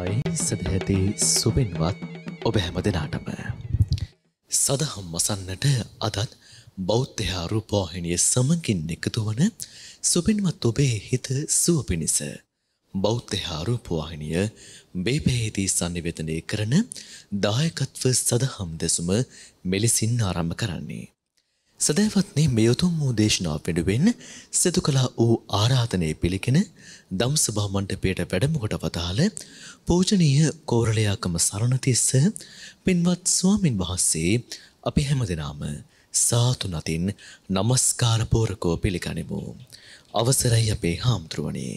අවසරයි සදහැති සුබෙන්වත් ඔබ හැම දෙනාටම. සදහම් වසන්නට අදත් බෞද්ධයා රූපවාහිනිය සමගින් එකතු වන සුබෙන්වත් ඔබේ හිත සුව පිණිස. බෞද්ධයා රූපවාහිනිය බේපෙහිදී සන්නිවේදනය කරන දායකත්ව සදහම් දෙසුම මෙලෙසින් ආරම්භ කරන්නේ. සදැවත්නේ මෙයුතුම් වූ දේශනාව පිඩුවෙන් සිදු කලා වූ ආරාධනය පිළිකෙන දම් සභාමණ්ඩපයට වැඩමකොට වදාළ පෝජනීය කෝරලයාකම සරණතිස්ස පින්වත් ස්වාමින් වහන්සේ අපි හැමදෙනාම සාතු නතින් නමස්කාරපෝරකෝ පිළිගනිමු. අවසරයි අපේ හාමුදුරුවනේ.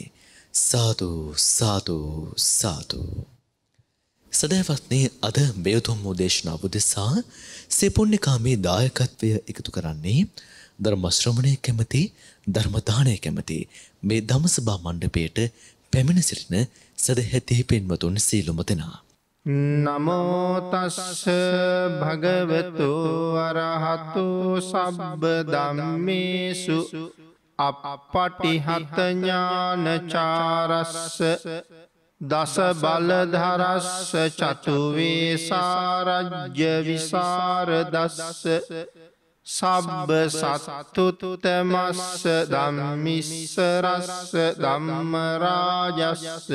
සාතු සාතු සාතු. සදෑවත්නේ අද බේතුම් මෝදේශනාව දෙසා සෙපුුණ්‍යකාමේ දායකත්වය එකතු කරන්නේ ධර්මශ්‍රමණය කැමති ධර්මදානය කැමති මේ දමසභා මණ්ඩපේට පැමිණ සිටින සදහැති පෙන්වතුන් සීලුම දෙනා. නමෝතස්ස භගවතු අරහතු සබබ දම්මේසු අපපටිහතඥානචාරස්ස දස බලධරස්ස චතුවේ සාරජ්‍ය විසාරදස්ස සබ්බ සත්තුතුතමස්ස දම්මිස්සරස්ස දම්මරාජස්ස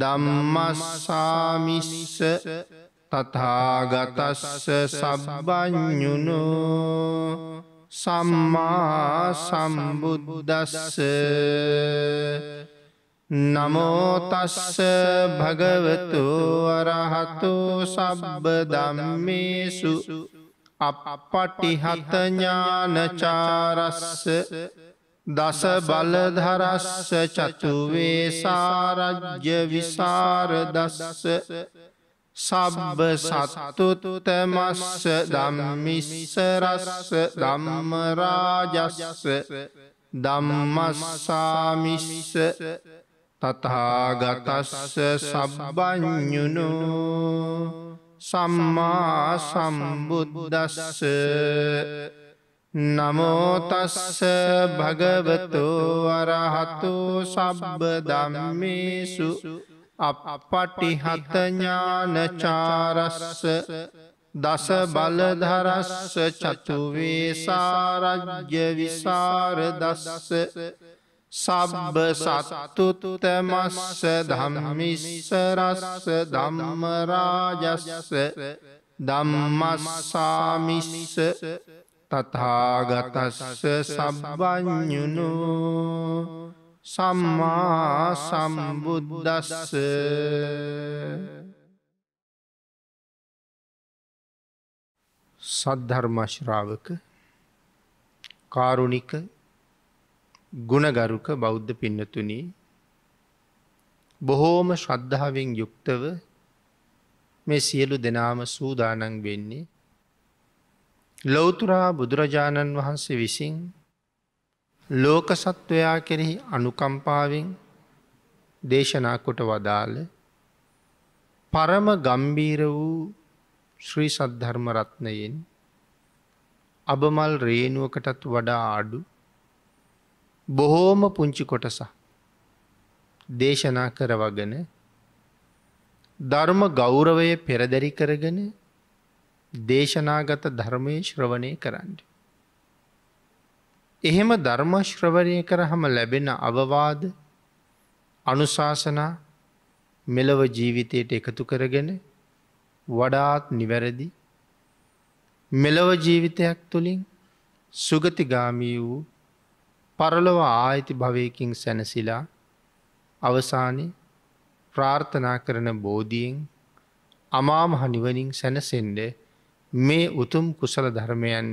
දම්මස්සාමිස්ස තතාගතස්ස සබ්බඥුණු සම්මා සම්බුද්දස්ස නමෝතස්ස භගවතු අරහතු සබ්බ දම්මේසු අපපටිහතඥානචාරස්ස දස බලධරස්ස චතුවේසාරජ්‍ය විසාරදස්ස සබ්බ සත්තුතුතමස්ස දම්මිස්සරස්ස දම්මරාජස්ස දම්මස්සාමිස්ස තතාගතස්ස සබ්බඥුණු සම්මා සම්බුද්දස්ස නමෝතස්ස භගවතු වරහතු සබ්බ දම්මිසු අප පටිහතඥානචාරස්ස දස බලධරස්ස චතුවේසාරජ්‍ය විසාරදස්ස සබ්බ සත්තුතුතමස්ස ධම්මිස්සරස්ස ධම්මරාජස්ස ධම්මස්සාමිස්ස තතාගතස්ස සබ්බඥුණු සම්මා සම්බුද්දස්ස සද්ධර්මශ්‍රාවක කාරුණික ගුණගරුක බෞද්ධ පින්නතුනි බොහෝම ශ්‍රද්ධාවෙන් යුක්තව මේ සියලු දෙනාම සූදානන් වෙන්නේ ලෝතුරා බුදුරජාණන් වහන්සේ විසින් ලෝක සත්වයා කෙරෙහි අනුකම්පාවෙන් දේශනා කොට වදාළ පරම ගම්බීර වූ ශ්‍රී සද්ධර්මරත්නයෙන් අබමල් රේනුවකටත් වඩා ආඩු බොහෝම පුංචි කොටස දේශනා කරවගෙන ධර්ම ගෞරවය පෙරදැරි කරගෙන දේශනාගත ධර්මය ශ්‍රවණය කරන්න. එහෙම ධර්මශ්‍රවණය කරහම ලැබෙන අවවාද අනුශාසනා මෙලව ජීවිතයට එකතු කරගෙන වඩාත් නිවැරදි මෙලව ජීවිතයක් තුළින් සුගතිගාමී වූ පරලොව ආයති භවයකින් සැනසිලා අවසානය ප්‍රාර්ථනා කරන බෝධියෙන් අමාමහ නිවනින් සැනසෙන්ඩ මේ උතුම් කුසල ධර්මයන්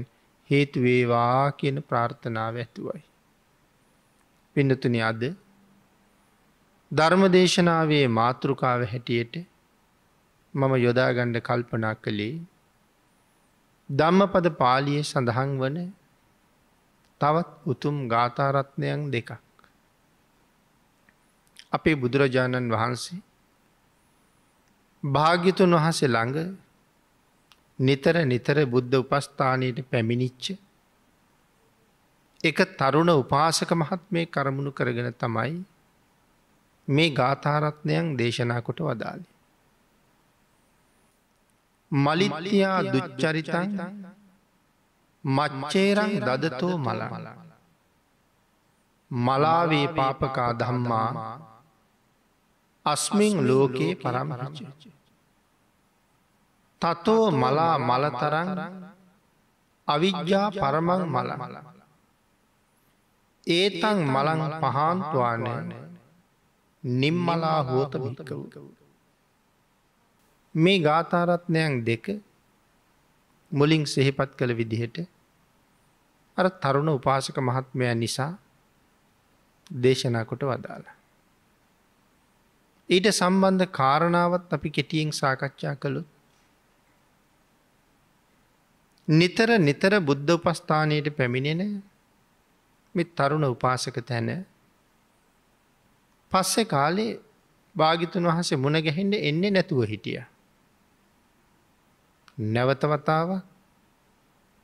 හේතුවේවා කියන ප්‍රාර්ථනාව ඇතුවයි. පින්නතුන අද ධර්මදේශනාවේ මාතෘකාව හැටියට මම යොදාගණ්ඩ කල්පනා කළේ ධම්මපද පාලියේ සඳහන් වන තවත් උතුම් ගාථාරත්නයන් දෙකක්. අපේ බුදුරජාණන් වහන්සේ භාග්‍යතුන් වහසේ ළඟ නිතර නිතර බුද්ධ උපස්ථානයට පැමිණිච්ච එක තරුණ උපාසක මහත් මේ කරමුණු කරගෙන තමයි මේ ගාථාරත්නයන් දේශනා කොට වදාලි. මලිත්තියා දුච්චරිතන් මච්චේරං දදතෝ මලමල. මලාවේ පාපකා දම්මා අස්මිං ලෝකයේ පරමරච. තතෝ මලා මලතරං අවිද්‍යා පරමං මලමල. ඒතං මලං පහන්තුවානයන නිම්මලා හෝත භිකවකව. මේ ගාථාරත්නයන් දෙක මුලින් සෙහිපත් කළ විදිහට අර තරුණ උපාසක මහත්මය නිසා දේශනාකොට වදාලා. ඊට සම්බන්ධ කාරණාවත් අපි කෙටියෙන් සාකච්ඡා කළු. නිතර නිතර බුද්ධ උපස්ථානයට පැමිණෙන මෙ තරුණ උපාසක තැන පස්සෙ කාලේ භාගිතුන් වහසේ මුණගැහෙන්ට එන්නේ නැතුව හිටිය. නැවතවතාවක්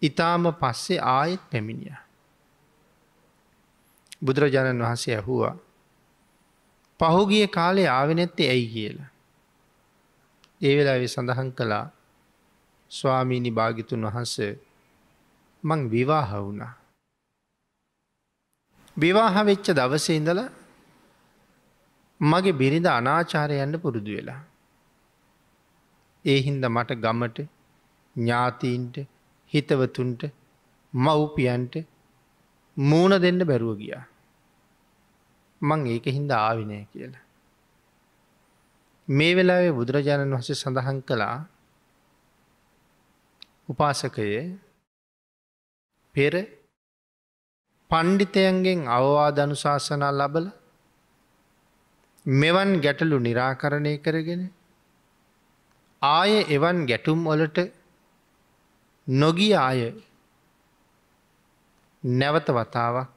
ඉතාම පස්සේ ආයෙත් පැමිණිය. බුදුරජාණන් වහන්සේ ඇහුවා පහුගිය කාලේ ආවෙනැත්තේ ඇයි කියලා. ඒ වෙලාවෙ සඳහන් කළා ස්වාමීණි භාගිතුන් වහන්ස මං විවාහ වුණා. විවාහ වෙච්ච දවසේ ඉඳල මගේ බිරිඳ අනාචාරයන්න පුරුදු වෙලා. ඒ හින්ද මට ගමට ඥාතීන්ට හිතවතුන්ට මව්පියන්ට මූුණ දෙන්න බැරුව ගියා. මං ඒක හින්ද ආවිනය කියලා. මේ වෙලාවේ බුදුරජාණන් වහස සඳහන් කළා උපාසකයේ පෙර පණ්ඩිතයන්ගෙන් අවවාද අනුශාසනා ලබල මෙවන් ගැටලු නිරාකරණය කරගෙන ආය එවන් ගැටුම් වලට නොගිය අය නැවත වතාවක්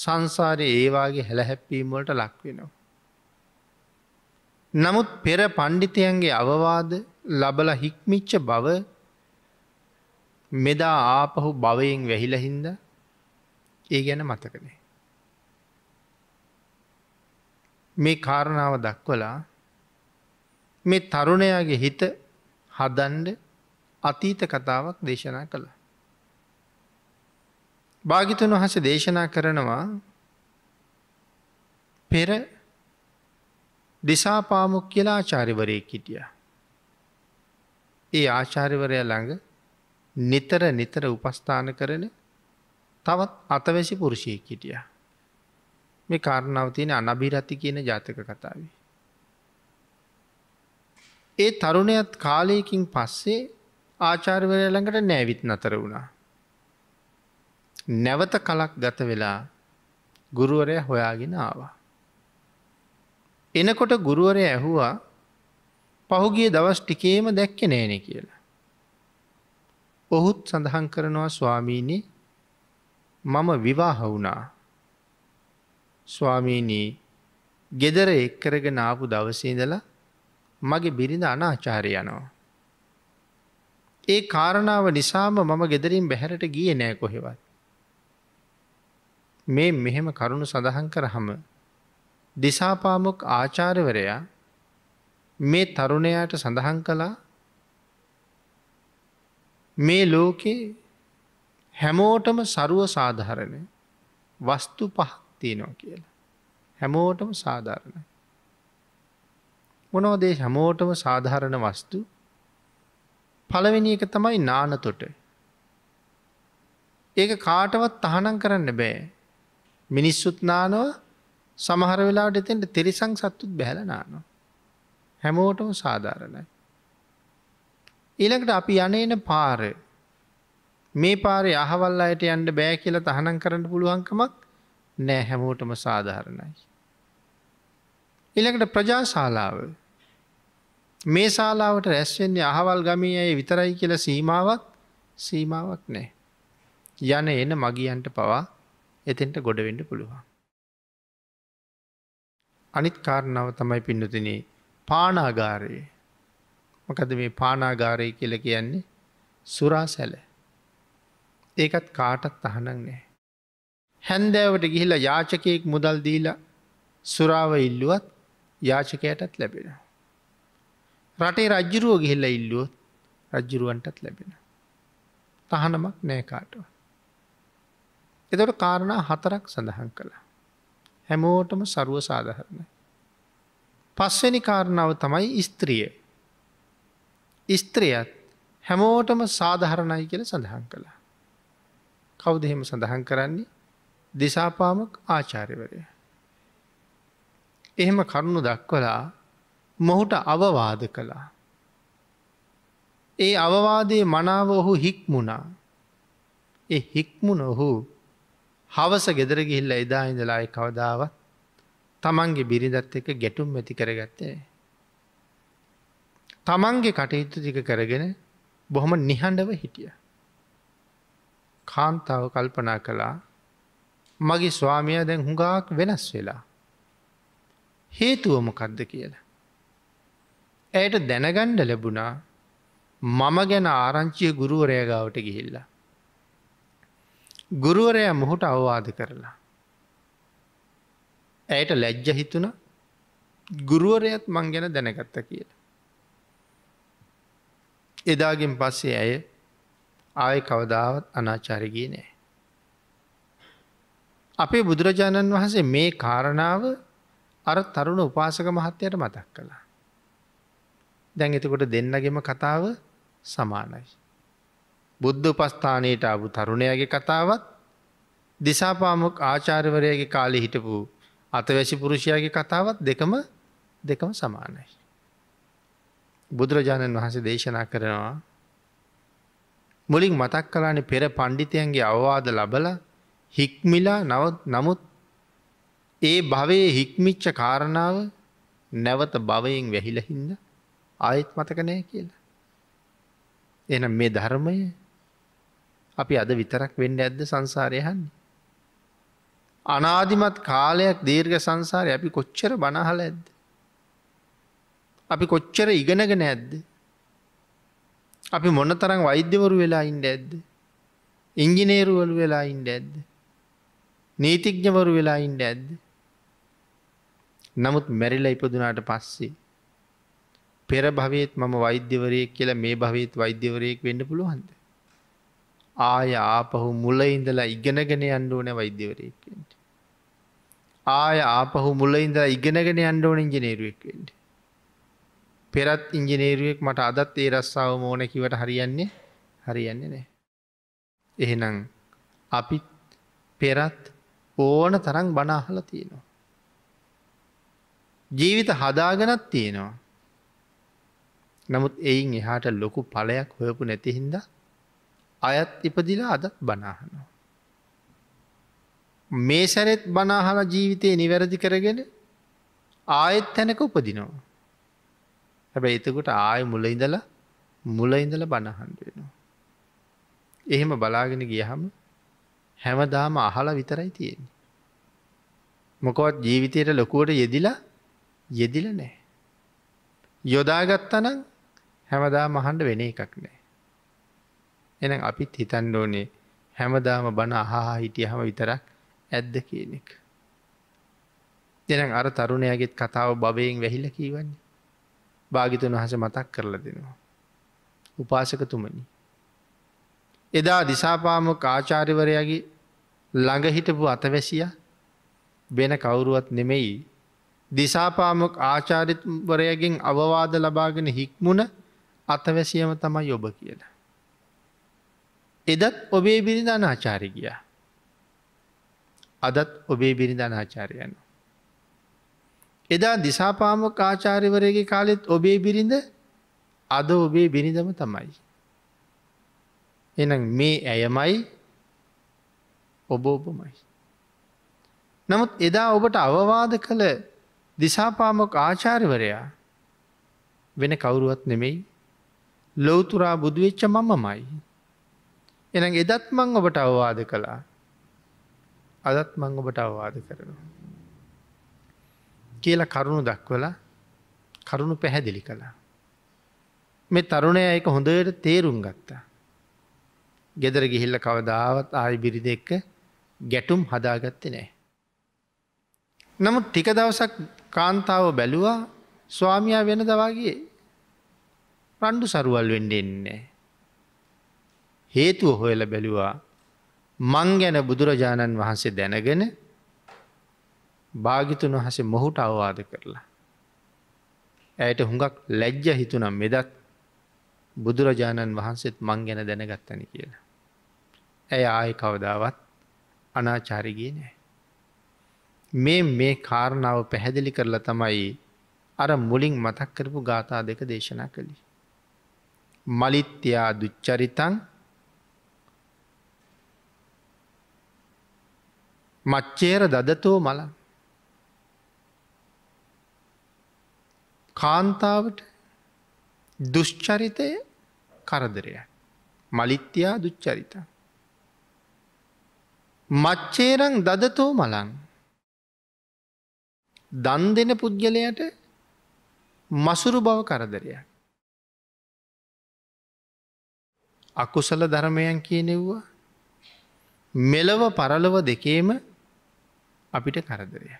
සංසාරය ඒවාගේ හැලහැප්පීමට ලක්වෙනවා. නමුත් පෙර පණ්ඩිතයන්ගේ අවවාද ලබල හික්මිච්ච බව මෙදා ආපහු භවයෙන් වැහිලහින්ද ඒ ගැන මතකනේ. මේ කාරණාව දක්වලා මේ තරුණයාගේ හිත හදන්ඩ අතීත කතාවක් දේශනා කළ. භාගිතුන් වහස දේශනා කරනවා පෙර දිසාපාමුක් කියලා ආචාරිවරයෙක් හිටිය. ඒ ආචාරිවරය ළඟ නිතර නිතර උපස්ථාන කරන තවත් අතවැසි පුරුෂයෙක් හිටිය. මේ කාරණාව තියෙන අනබිරති කියන ජාතක කතාවේ. ඒ තරුණයත් කාලයකින් පස්සේ ආචාර්වරය ළඟට නෑවිත් නතර වුණා. නැවත කලක් ගත වෙලා ගුරුවරය හොයාගෙන ආවා. එනකොට ගුරුවරය ඇහුවා පහුගිය දවස් ටිකේම දැක්ක නෑන කියලා. ඔහුත් සඳහන් කරනවා ස්වාමීණි මම විවාහ වුණා ස්වාමීණී ගෙදර එක්කරගෙන ආපු දවසේදලා මගේ බිරිඳ අනාචාරයනවා. ඒ කාරණාව නිසාම මම ගෙදරින් බැහැරට ගිය නෑ කොහෙවත්. මේ මෙහෙම කරුණු සඳහන් කරහම දිසාපාමොක් ආචාරවරයා මේ තරුණයාට සඳහන් කළා මේ ලෝකේ හැමෝටම සරුව සාධහරණ වස්තු පහක් තියනවා කියලා. හැමෝටම සාධාරණ. මොනෝදේ හැමෝටම සාධාරණ වස්තු පළවෙනි එක තමයි නානතොට. ඒක කාටවත් තහනම් කරන්න බෑ. මිනිස්සුත් නානව සමහර වෙලාට එතෙන්ට තෙරිසං සත්තුත් බැහල නානවා. හැමෝටම සාධාරණයි. ඊළඟට අපි යන එන පාර මේ පාරේ අහවල් අයට යන්න බෑ කියලා තහනම් කරන්න පුළුවන්කමක් නෑ හැමෝටම සාධාරණයි. ඊළඟට ප්‍රජාශාලාව මේ ශාලාවට රැස්වෙන්නේ අහවල් ගමී ඇය විතරයි කියල සීමාවක් සීමාවක් නෑ. යන එන මගියන්ට පවා එතෙන්ට ගොඩවෙඩ පුළුවන්. අනිත් කාරණාව තමයි පින්නතින පානාගාරයේ මකද මේ පානාගාරය කියල කියන්නේ සුරා සැල. ඒකත් කාටත් අහනක් නෑ. හැන්දෑවට ගිහිලා යාචකයෙක් මුදල් දීලා සුරාව ඉල්ලුවත් යාචකයටත් ලැබෙනවා. රටේ රජ්ජුරුවෝ ගිහිල්ල ඉල්ලුවොත් රජ්ජුරුවන්ටත් ලැබෙන. තහනමක් නෑකාටව. එතොට කාරණා හතරක් සඳහන් කළා. හැමෝටම සරුව සාධහරණ. පස්වැනි කාරණාව තමයි ස්ත්‍රිය. ස්ත්‍රියත් හැමෝටම සාධහරණයි කියල සඳහන් කළා. කවුද එහෙම සඳහන් කරන්නේ දෙසාපාමක් ආචාර්යවරය. එහෙම කරුණු දක්වලා මොහුට අවවාද කළා. ඒ අවවාදයේ මනාව ඔහු හික්මුණා. ඒ හික්මුණ ඔහු හවස ගෙදර ගිහිල්ල එදා ඉඳලායි කවදාවත් තමන්ගේ බිරිඳත් එක ගැටුම් ඇති කරගත්තේ. තමන්ගේ කටයුතු ටික කරගෙන බොහොම නිහඬව හිටිය. කාන්තාව කල්පනා කළා මගේ ස්වාමිය දැන් හුඟාක් වෙනස් වෙලා. හේතුවමකක්ද කියලා. ඇයට දැනගණ්ඩ ලැබුණා මම ගැන ආරංචිය ගුරුවරයගාවට ගිහිල්ලා. ගුරුවරය මොහොට අවවාද කරලා. ඇයට ලැජ්ජ හිතුන ගුරුවරයත් මං ගැන දැනගත්ත කියලා. එදාගෙන් පස්සේ ඇය ආය කවදාවත් අනාචාරගී නෑ. අපේ බුදුරජාණන් වහන්සේ මේ කාරණාව අර තරුණ උපාසක මහත්තයට මතක් කළා. දැන් එතකොට දෙන්නගෙම කතාව සමානයි. බුද්ධ උපස්ථානයට ආපු තරුණයගේ කතාවත් දිසාපාමොක් ආචාර්වරයගේ කාලෙ හිටපු අතවැසි පුරුෂයාගේ කතාවත් දෙකම දෙකම සමානයි. බුදුරජාණන් වහන්සේ දේශනා කරනවා මුලින් මතක් කලාන පෙර පණ්ඩිතයන්ගේ අවවාද ලබල හික්මිලා නවත් නමුත් ඒ භවයේ හික්මිච්ච කාරණාව නැවත භවයෙන් වැහිලහින්ද ආයෙත් මතක නෑ කියලා. එහෙනම් මේ ධර්මය අපි අද විතරක් වෙන්න ඇද්ද සංසාරය යන්නේ. අනාදිමත් කාලයක් දීර්ඝ සංසාරය අපි කොච්චර බනහල ඇද්ද. අපි කොච්චර ඉගෙනගෙන ඇද්ද. අපි මොන තරම් වෛද්‍යවරු වෙලා ඉන්ඩ ඇද්ද. ඉංජිනේරුවලු වෙලා ඉන්ඩ ඇද්ද. නීතිඥවරු වෙලා ඉන්ඩ ඇද්ද. නමුත් මැරිලා ඉපදුනාට පස්සේ පෙර භවයත් මම වෛද්‍යවරයෙක් කියලා මේ භවීත් වෛද්‍යවරයෙක් වෙන්න පුළුවන්ද. ආය ආපහු මුල ඉඳලා ඉගෙනගෙන යන්න ඕන වෛද්‍යවරයෙක්ට. ආය ආපහු මුල ඉඳලා ඉගෙනගෙන යන්න ඕන ඉංජිනේරුවෙක් වෙන්න. පෙරත් ඉංජිනේරුවෙක් මට අදත් ඒ රස්සාාව මෝන කිවට හරියන්නේ හරියන්නේ නෑ. එහෙනම් අපිත් පෙරත් ඕන තරන් බනාහල තියෙනවා. ජීවිත හදාගනත් තියෙනවා. නමුත් එයින් එහාට ලොකු පලයක් හොයපු නැතිහින්ද අයත් ඉපදිලා අදත් බනාහනවා. මේ සැරෙත් බනාහල ජීවිතය නිවැරදි කරගෙන ආයෙත් තැනක උපදිනවා. හැබැ එතකොට ආය මුල ඉඳලා මුල ඉඳල බණහන්ඩ වෙනවා. එහෙම බලාගෙන ගියහම හැමදාම අහලා විතරයි තියෙන්නේ. මොකොත් ජීවිතයට ලොකුවට යෙදිලා යෙදිල නෑ. යොදාගත්තනම් හැමදා මහන්ඩ වෙන එකක් නෑ. එන අපිත් හිතන්න ඕනේ හැමදාම බණ අහා හිටිය හම විතරක් ඇද්ද කියන එක. දෙන අර තරුණයගෙත් කතාව බවයෙන් වැහිල කීවන්නේ. භාගිතුන් වහස මතක් කරලා දෙනවා. උපාසකතුමනි. එදා දිසාපාම කාචාරිවරයාගේ ළඟහිටපු අතවැසිය වෙන කවුරුවත් නෙමෙයි. දිසාපාමක් ආචාරිවරයගෙන් අවවාද ලබාගෙන හික්මුණ අතවැසියම තමයි ඔබ කියලා. එදත් ඔබේ බිරිඳ අනාචාරි ගිය. අදත් ඔබේ බිරිඳ අනාචාරයන. එදා දිසාපාම කාචාරිවරයගේ කාලෙත් ඔබේ බිරිඳ අද ඔබේ බිරිඳම තමයි. එනම් මේ ඇයමයි ඔබ ඔබමයි. නමුත් එදා ඔබට අවවාද කළ දිසාපාමක ආචාරිවරයා වෙන කවුරුවත් නෙමෙයි ලෝතුරා බුදුවෙච්ච මමමයි. එන එදත් මං ඔබට අවවාද කළා අදත් මං ඔබට අවවාද කරනවා. කියල කරුණු දක්වල කරුණු පැහැදිලි කළා. මේ තරුණය එක හොඳයට තේරුම් ගත්තා. ගෙදර ගිහිල්ල කවදාවත් ආයි බිරිද එක්ක ගැටුම් හදාගත්ත නෑ. නමුත් ටික දවසක් කාන්තාව බැලුවා ස්වාමයා වෙන දවාගේ රණ්ඩු සරුවල් වෙන්ඩ එන්නේ. හේතුව හොයල බැලුවා මං ගැන බුදුරජාණන් වහන්සේ දැනගෙන භාගිතුන් වහසේ මොහුට අවවාද කරලා. ඇයට හුඟක් ලැජ්ජ හිතුනම් මෙදත් බුදුරජාණන් වහන්සේත් මං ගැන දැනගත්තන කියලා. ඇය ආය කවදාවත් අනාචාරිගිය නෑ. මේ මේ කාරණාව පැහැදිලි කරලා තමයි අර මුලින් මතක් කරපු ගාථා දෙක දේශනා කළි. මලිත්‍යයා දුච්චරිතන් මච්චේර දදතෝ මල කාන්තාවට දුෂ්චරිතය කරදරය මලිත්‍යයා දුච්චරිත මච්චේරං දදතෝ මලං දන් දෙන පුද්ගලයට මසුරු බව කරදරයක් අකුසල ධර්මයන් කියනෙව්වා මෙලව පරලව දෙකේම අපිට කරදරය.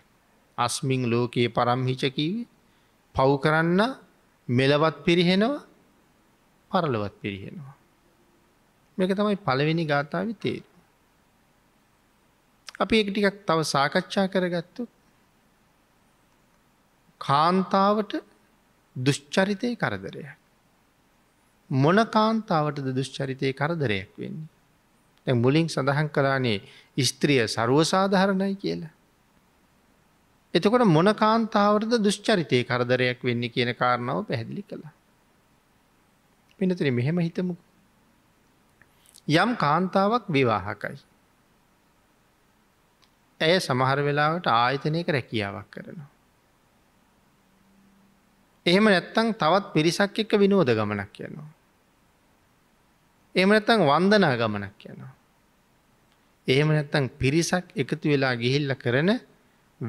අස්මිං ලෝකයේ පරම්හිචකීවි පව් කරන්න මෙලවත් පිරිහෙනවා පරලවත් පිරිහෙනවා. මේක තමයි පළවෙනි ගාථාව තේර. අපි එක ටිකක් තව සාකච්ඡා කරගත්තු කාන්තාවට දුෂ්චරිතය කරදරය. මොන කාන්තාවටද දුෂ්චරිතය කරදරයක් වෙන්නේ. ඇ මුලින් සඳහන් කරානේ ස්ත්‍රිය සරුවසාධහරණයි කියලා. එතකොට මොන කාන්තාවටද දුෂ්චරිතය කරදරයක් වෙන්නේ කියන කාරණාව පැහැදිලි කළා. පිනතුර මෙහෙම හිතමු. යම් කාන්තාවක් විවාහකයි. ඇය සමහර වෙලාවට ආයතනයක රැකියාවක් කරනවා. එහෙම නැත්තං තවත් පිරිසක් එක්ක විනෝද ගමනක් යනවා. එහම නැත්තං වන්දනා ගමනක් යනවා. එහෙම නැත්තං පිරිසක් එකතු වෙලා ගිහිල්ල කරන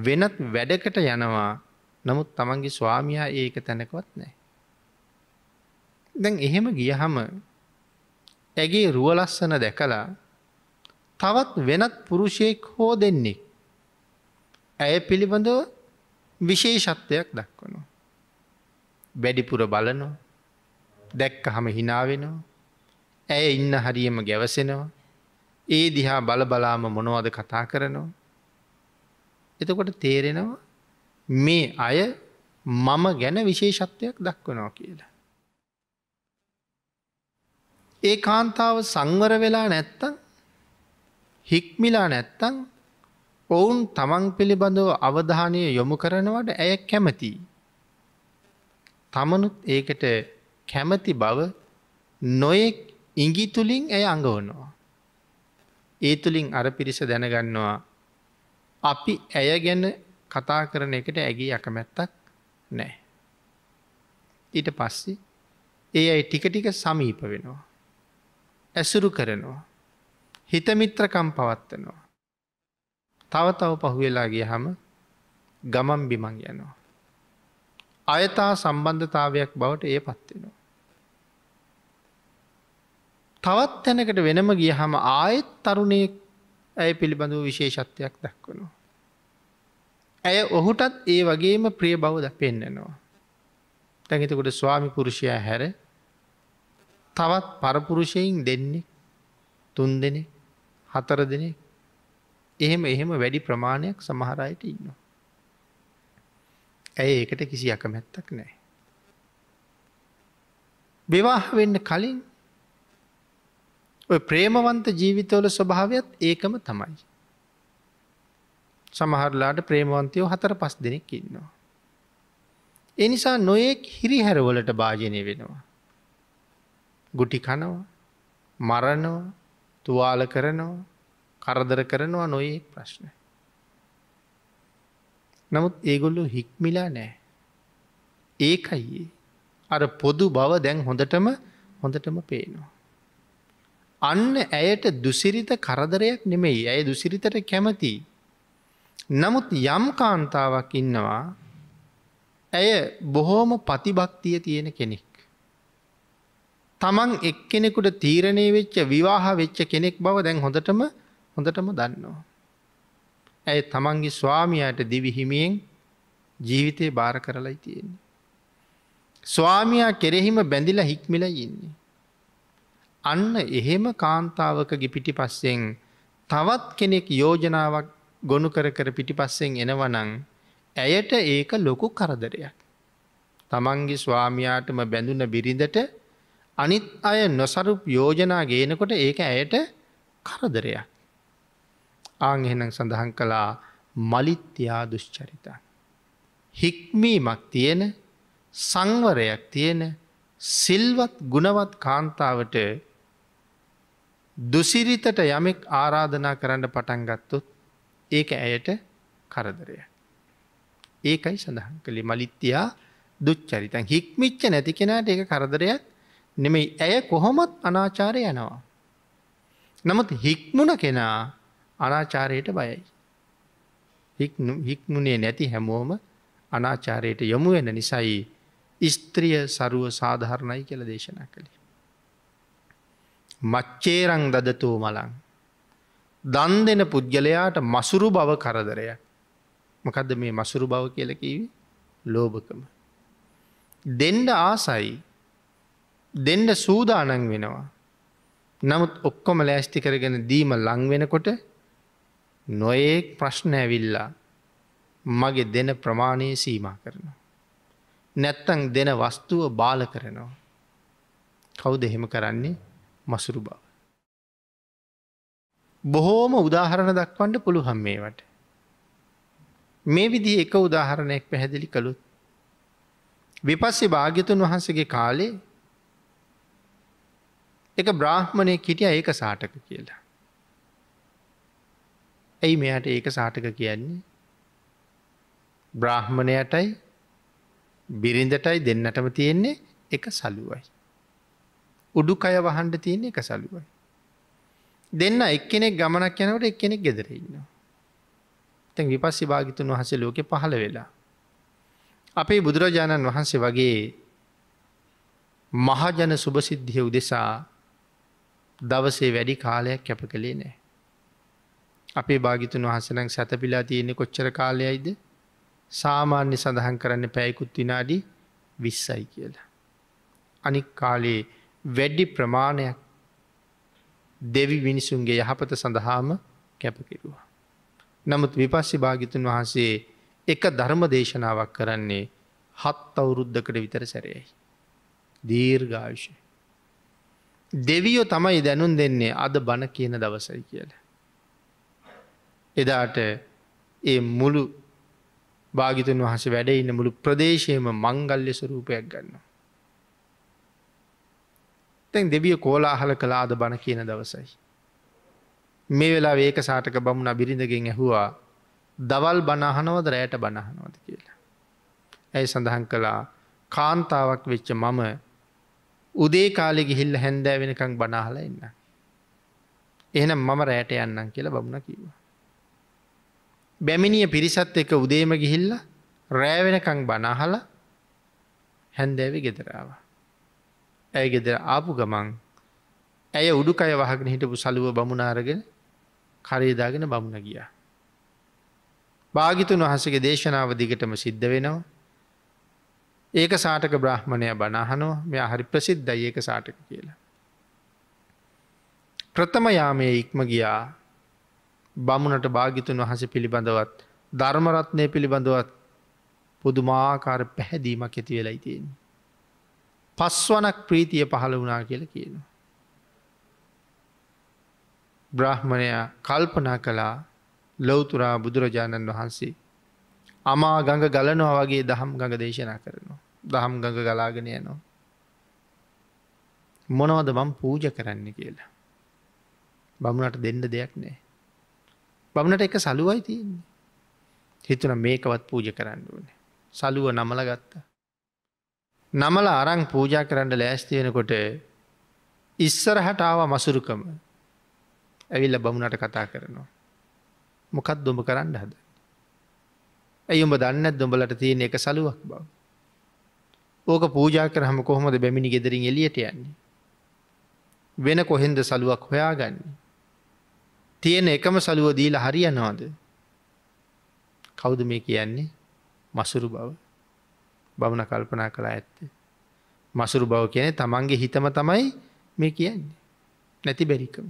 වෙනත් වැඩකට යනවා නමුත් තමන්ගේ ස්වාමයා ඒක තැනකවත් නෑ. දැන් එහෙම ගියහම ඇගේ රුවලස්සන දැකලා තවත් වෙනත් පුරුෂයෙක් හෝ දෙන්නේ. ඇය පිළිබඳව විශේෂත්වයක් දක්වනවා. වැඩිපුර බලනෝ දැක්ක හම හිනාවෙනවා ඇය ඉන්න හරියම ගැවසෙනවා. ඒ දිහා බලබලාම මොනවද කතා කරනවා. එතකොට තේරෙනවා මේ අය මම ගැන විශේෂත්වයක් දක්වනවා කියලා. ඒ කාන්තාව සංවර වෙලා නැත්තං හික්මිලා නැත්තං ඔවුන් තමන් පිළිබඳව අවධානය යොමු කරනවට ඇය කැමති. තමනුත් ඒකට කැමති බව නොයෙක් ඉඟි තුළින් ඇය අඟවනවා. ඒ තුළින් අර පිරිස දැනගන්නවා අපි ඇය ගැන කතා කරන එකට ඇගේ අකමැත්තක් නෑ. ඊට පස්සෙ ඒ අයි ටික ටික සමීප වෙනවා. ඇසුරු කරනවා. හිතමිත්‍රකම් පවත්වනවා. තව තව පහුවෙලාගේ හම ගමම් බිමන් යනවා. අයතා සම්බන්ධතාවයක් බවට ඒ පත්වෙනවා. තවත් තැනකට වෙනම ගිය හම ආයෙත් තරුණය ඇය පිළිබඳව විශේෂත්වයක් දක්වනවා. ඇය ඔහුටත් ඒ වගේම ප්‍රිය බවද පෙන්නෙනවා. තැඟතකොට ස්වාමි පුරුෂයා හැර තවත් පරපුරුෂයෙන් දෙන්නේ තුන් දෙනෙ හතර දෙනෙ එහෙම එහෙම වැඩි ප්‍රමාණයක් සමහරයට ඉන්නවා. ඇය ඒකට කිසි අකමැත්තක් නෑ. බෙවාහ වෙන්න කලින් ප්‍රේමවන්ත ජීවිතවල ස්වභාවයක් ඒකම තමයි. සමහරලාට ප්‍රේමවන්තයෝ හතර පස් දෙනෙක් ඉන්නවා. එනිසා නොයෙක් හිරිහැරවලට භාජනය වෙනවා. ගුටි කනවා මරණවා තුවාල කරනවා කරදර කරනවා නොයෙක් ප්‍රශ්න. නමුත් ඒගොල්ලු හික්මිලා නෑ. ඒකයි අර පොදු බව දැන් හොඳටම හොඳටම පේනවා. අන්න ඇයට දුසිරිත කරදරයක් නෙමෙයි ඇය දුසිරිතට කැමති. නමුත් යම් කාන්තාවක් ඉන්නවා ඇය බොහෝම පතිභක්තිය තියෙන කෙනෙක්. තමන් එක් කෙනෙකුට තීරණය වෙච්ච විවාහ වෙච්ච කෙනෙක් බව දැන් හොඳටම හොඳටම දන්නවා. ඇය තමන්ගේ ස්වාමියයට දිවිහිමියෙන් ජීවිතය භාර කරලයි තියෙන්නේ. ස්වාමයා කෙරෙහිම බැඳිලා හික්මිල ඉන්නේ. අන්න එහෙම කාන්තාවකගේ පිටිපස්සෙන් තවත් කෙනෙක් යෝජනාවක් ගොුණු කර කර පිටිපස්සෙන් එනවනං ඇයට ඒක ලොකු කරදරයක්. තමන්ගේ ස්වාමයාටම බැඳුන බිරිඳට අනිත් අය නොසරුප් යෝජනා ගේනකොට ඒක ඇයට කරදරයක්. ආංහෙනක් සඳහන් කළා මලිත්‍යයා දුෂ්චරිත. හික්මීමක් තියෙන සංවරයක් තියෙන සිල්වත් ගුණවත් කාන්තාවට දුසිරිතට යමෙක් ආරාධනා කරන්න පටන් ගත්තොත් ඒක ඇයට කරදරය. ඒකයි සඳහන් කළේ මලිත්‍යයා දුච්චරිතන් හික්මිච්ච නැති කෙනට ඒ කරදරයක් නෙමෙයි ඇය කොහොමත් අනාචාරය යනවා. නමුත් හික්මුණ කෙනා අනාචාරයට බයයි. හික්මුණේ නැති හැමෝම අනාචාරයට යොමු වෙන නිසයි ස්ත්‍රිය සරුව සාධහරණයි කියල දේශනා කළේ. මච්චේරං දදතූ මලං. දන් දෙන පුද්ගලයාට මසුරු බව කරදරය. මොකද මේ මසුරු බව කියලකිවි ලෝභකම. දෙන්ඩ ආසයි දෙන්ඩ සූදානං වෙනවා. නමුත් ඔක්කොම ලෑස්ති කරගෙන දීම ලං වෙනකොට නොයෙක් ප්‍රශ්න ඇවිල්ලා මගේ දෙන ප්‍රමාණය සීමා කරනවා. නැත්තං දෙන වස්තුව බාල කරනවා. කවු දෙහෙම කරන්නේ මසුරු බව. බොහෝම උදාහරණ දක්වන්ට පුළුහම් මේවට. මේ විදි එක උදාහරණයක් පැහැදිලි කළුත්. විපස්සේ භාග්‍යතුන් වහන්සගේ කාලේ එක බ්‍රාහ්මණය කිටිය ඒක සාටක කියලා. ඇයි මෙයට ඒක සාටක කියන්නේ. බ්‍රාහ්මණයටයි බිරිඳටයි දෙන්නටම තියෙන්නේ එක සලුවයි. උඩුකය වහන්ඩ තියෙන එක සලුවයි. දෙන්න එක්කෙනෙක් ගමනක් යනවට එක් කෙනෙක් ගෙදර ඉන්නවා. තැන් විපස්සි භාගිතුන් වහසේ ලෝකෙ පහළ වෙලා. අපේ බුදුරජාණන් වහන්සේ වගේ මහජන සුභසිද්ධිය උදෙසා දවසේ වැඩි කාලයක් කැප කළේ නෑ. අපේ භාගිතුන් වහසනක් සැතපිලා තියෙනෙ කොච්චර කාලයයිද සාමාන්‍ය සඳහන් කරන්න පැයකුත් විනාඩි විස්සයි කියලා. අනික් කාලයේ වැඩි ප්‍රමාණයක් දෙවි මිනිසුන්ගේ යහපත සඳහාම කැපකිරවා. නමුත් විපස්සි භාගිතුන් වහන්සේ එක ධර්ම දේශනාවක් කරන්නේ හත් අවුරුද්ධකට විතර සැරයයි. දීර්ඝාවිෂය. දෙවියෝ තමයි දැනුන් දෙන්නේ අද බණ කියන දවසයි කියල. එදාට ඒ මුළු භාගිතුන් වහස වැඩඉන්න මුළු ප්‍රදේශයම මංගල්්‍ය ස්වරූපයක් ගන්නවා. තැන් දෙවිය කෝලාහල කලාද බණ කියන දවසයි. මේ වෙලා වේක සාටක බමුණ බිරිඳගෙන් ඇහුවා දවල් බණහනවද රෑට බණහනවද කියලා. ඇයි සඳහන් කළා කාන්තාවක් වෙච්ච මම උදේ කාලෙ ගිහිල්ල හැන්දෑ වෙනකං බනාහල එන්න. එහනම් මම රෑට යන්නම් කියලා බමුණ කිව්වා. බැමිණිය පිරිසත් එක උදේම ගිහිල්ල රෑවෙනකං බනහල හැන්දෑවි ගෙදරාවා. ඇය ගෙදර ආපු ගමන් ඇය උඩුකය වහගෙන හිටපු සලුව බමුණාරගෙන කරේදාගෙන බමුණ ගිය. භාගිතුන් වහසගේ දේශනාව දිගටම සිද්ධ වෙනවා. ඒක සාටක බ්‍රහ්මණය බණහනෝ මෙ හරි ප්‍රසිද්ධයි ඒක සාටක කියලා. ප්‍රථම යාමය ඉක්ම ගියා බමුණට භාගිතුන් වහස පිළිබඳවත් ධර්මරත්නය පිළිබඳවත් පුදුමාකාර පැහැදීමක් ඇති වෙලා ඉතියෙන්. පස්වනක් ප්‍රීතිය පහළ වනා කියල කියන. බ්‍රහ්මණයා කල්පනා කළා ලොවතුරා බුදුරජාණන් වහන්සේ. අමා ගඟ ගලනවා වගේ දහම් ගඟ දේශනා කරනවා. දහම් ගඟ ගලාගෙන යනවා. මොනවද මම් පූජ කරන්න කියලා. බමුණට දෙන්න දෙයක් නෑ. බමුණට එක සලුවයි තියන්නේ. හිතුන මේකවත් පූජ කරන්න ඕනේ. සලුව නමල ගත්තා. නමල අරං පූජා කරන්න ලෑස්තියෙනකොට ඉස්සරහටාව මසුරුකම ඇවිල්ල බමුණට කතා කරනවා. මොකත් දුඹ කරන්න හද. ඇයි උඹ දන්න දුඹලට තියෙන එක සලුවක් බව. ඕක පූජා කරහම කොහොමද බැමිණි ගෙදරින් එලියට යන්නේ. වෙන කොහෙන්ද සලුවක් හොයාගන්නේ. තියෙන එකම සලුව දීලා හරියනවාද. කෞුද මේ කියන්නේ මසුරු බව. බමුණ කල්පනා කළ ඇත්තේ. මසුරු බව කියන තමන්ගේ හිතම තමයි මේ කියන්නේ. නැති බැරිකම.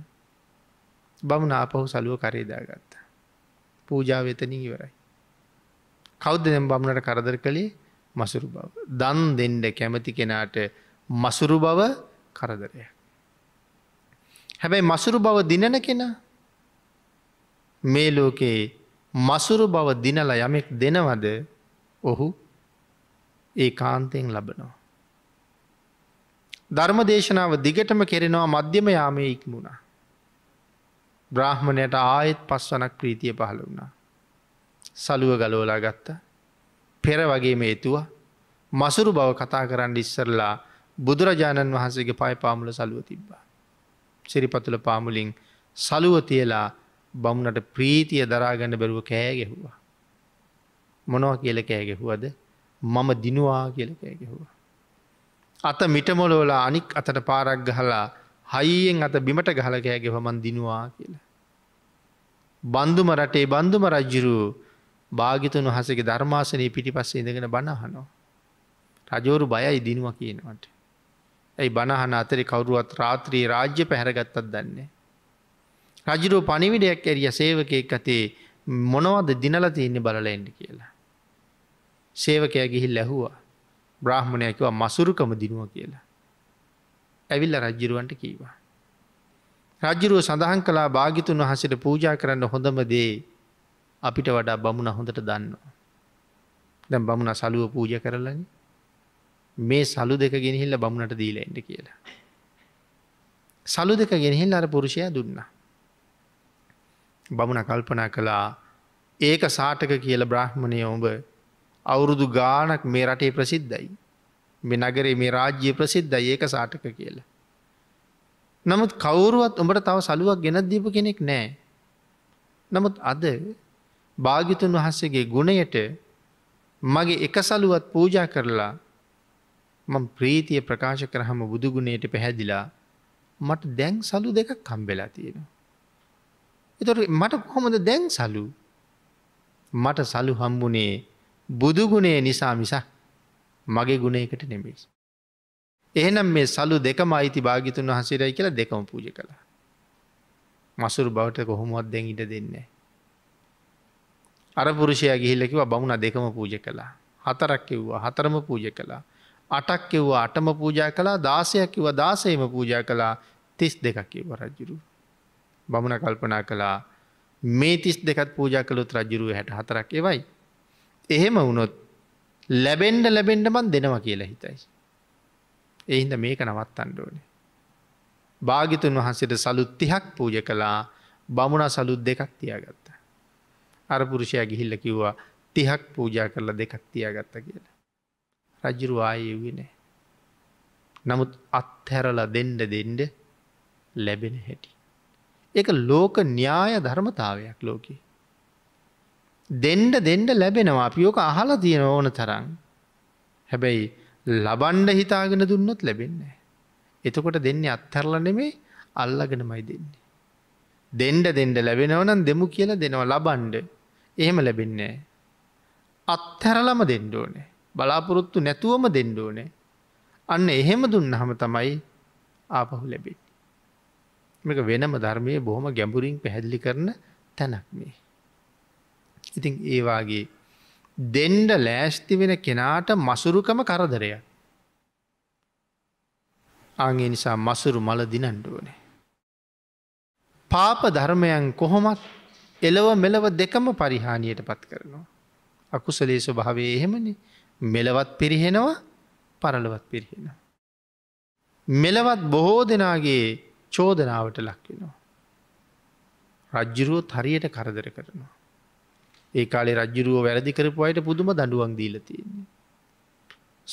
බමුණ ආපහු සලුව කරේදා ගත්තා. පූජාව වෙතනින් ඉවරයි. කෞද්ද දෙම් බමුණට කරදර කළේ මසුරු බව. දන් දෙන්න කැමති කෙනාට මසුරු බව කරදරයක්. හැබැයි මසුරු බව දිනන කෙනා මේ ලෝකයේ මසුරු බව දිනලා යමෙක් දෙනවද ඔහු ඒ කාන්තයෙන් ලබනවා. ධර්ම දේශනාව දිගටම කෙරෙනවා මධ්‍යම යාමය ඉක්මුණා. බ්‍රාහ්මණයට ආයෙත් පස්වනක් ප්‍රීතිය පහළ වුණා. සලුව ගලෝලා ගත්ත පෙර වගේ මේතුවා මසුරු බව කතා කරන්න ඉස්සරලා බුදුරජාණන් වහන්සේගේ පය පාමුල සලුව තිබ්බා. සිරිපතුල පාමුලින් සලුව තියලා බමුණට ප්‍රීතිය දරාගන්න බැරුව කෑගෙහුවා. මොනව කියල කෑගෙහුවද මම දිනවා කියලකය ගැහුවා. අත මිටමොලෝල අනික් අතට පාරක් ගහලා හයියෙන් අත බිමට ගහලකෑගෙ හමන් දිනවා කියලා. බන්දුම රටේ බන්දුම රජ්ජිරු භාගිතුන් වහසගේ ධර්මාසනය පිටි පස්සේ ඉඳගෙන බණහනෝ. රජෝරු බයයි දිනුව කියනවට. ඇයි බණහන අතරි කවරුවත් රාත්‍රී රාජ්‍ය පැහැරගත්තත් දන්නේ. රජරුව පනිවිඩයක් ඇරිය සේවකයක් අතේ මොනවද දිනලතිඉන්න බලලෙන්ඩ කියලා. සේවකය ගිහිල් ඇහුවා බ්‍රහ්මණයකිව මසුරුකම දිනුව කියලා. ඇවිල්ල රජ්ජිරුවන්ට කීවා. රජ්ජිරුව සඳහන් කලා භාගිතුන් වහසට පූජා කරන්න හොඳම දේ අපිට වඩා බමුණ හොඳට දන්නවා. දැම් බමුණ සලුව පූජ කරලනි මේ සලු දෙක ගෙනහිල්ල බමුණට දීල එට කියලා. සලු දෙක ගෙනහිල් අර පුරුෂය දුන්න. බමුණ කල්පනා කළා ඒක සාටක කියල බ්‍රහ්මණය ඔඹ අවුරුදු ගානක් මේ රටේ ප්‍රසිද්ධයි. මේ නගරේ මේ රාජ්‍ය ප්‍රසිද්ධයි ඒක සාටක කියලා. නමුත් කවුරුවත් උඹට තව සලුවක් ගෙනත් දීපු කෙනෙක් නෑ. නමුත් අද භාගිතුන් වහන්සේගේ ගුණයට මගේ එක සලුවත් පූජා කරලා මම ප්‍රීතිය ප්‍රකාශ කරහම බුදුගුණයට පැහැදිලා මට දැන් සලු දෙකක් හම්බෙලා තියෙනවා. එතොට මට කොහොමද දැන් සලු මට සලු හම්බුනේ බුදුගුණේ නිසා මිසා මගේ ගුණයකට නෙමෙයි. එහනම් මේ සලු දෙකම අයිති භාගිතුන් වහසිරයි කියලා දෙකම පූජ කළ. මසුරු බවට කොහොමුවත් දැන් ඉට දෙන්නේ. අරපුරුෂය ගිහිල්ලකිව බමුණ දෙකම පූජ කළා. හතරක් කිව්වා හතරම පූජ කළා. අටක් කිව්වා අටම පූජා කලා දාසයක් කිව දාසේම පූජා කලා තිස් දෙකක් කිව රජ්ජුරු. බමුණ කල්පනා කලා මේ තිස් දෙකත් පූජා කළුත් රජුරුව හැට හතරක් එවයි. එහෙම වුණොත් ලැබෙන්ඩ ලැබෙන්ඩ මන් දෙනවා කියලා හිතයි. එහින්ද මේක නවත් අන්ඩෝනේ. භාගිතුන් වහන්සේට සලුත්තිහක් පූජ කළා බමුණ සලුත් දෙකක් තියාගත්ත. අරපුරුෂය ගිහිල්ල කිව්වා තිහක් පූජා කරලා දෙකක් තියාගත්ත කියලා. රජ්ජුරු ආයවනෑ. නමුත් අත්හැරල දෙන්ඩ දෙන්ඩ ලැබෙන හැටි. එක ලෝක න්‍යාය ධර්මතාවයක් ලෝකී. දෙන්ඩ දෙන්ඩ ලැබෙනවා අපියෝක අහලා තියෙන ඕන තරන්. හැබැයි ලබන්ඩ හිතාගෙන දුන්නොත් ලැබෙන්නේ. එතකොට දෙන්නේ අත්හරල නෙමේ අල්ලගෙනමයි දෙන්නේ. දෙන්ඩ දෙන්ඩ ලැබෙනවනන් දෙමු කියලා දෙනවා ලබන්ඩ එහෙම ලැබෙන්නේ. අත්හැරලම දෙන්ඩෝනේ බලාපොරොත්තු නැතුවම දෙන්ඩෝනේ අන්න එහෙම දුන්න හම තමයි ආපහු ලැබෙයි. මේක වෙනම ධර්මය බොහොම ගැඹුරින් පැහැදිලි කරන තැනක් මේ. ඉතින් ඒවාගේ දෙන්ඩ ලෑස්ති වෙන කෙනාට මසුරුකම කරදරය. අගේ නිසා මසුරු මල දිනන්ඩුවනේ. පාප ධර්මයන් කොහොමත් එලව මෙලව දෙකම පරිහානියට පත් කරනවා. අකුසලේ ස්වභාවේ එහෙමනි මෙලවත් පිරිහෙනවා පරලවත් පිරිහෙන. මෙලවත් බොහෝ දෙනාගේ චෝදනාවට ලක්වෙනවා. රජ්ජුරුවත් හරියට කරදර කරනවා. ඒ කාලේ රජ්ජුරුවෝ වැරදි කරපු අයට පුදුම දඩුවන් දීල තියන්නේ.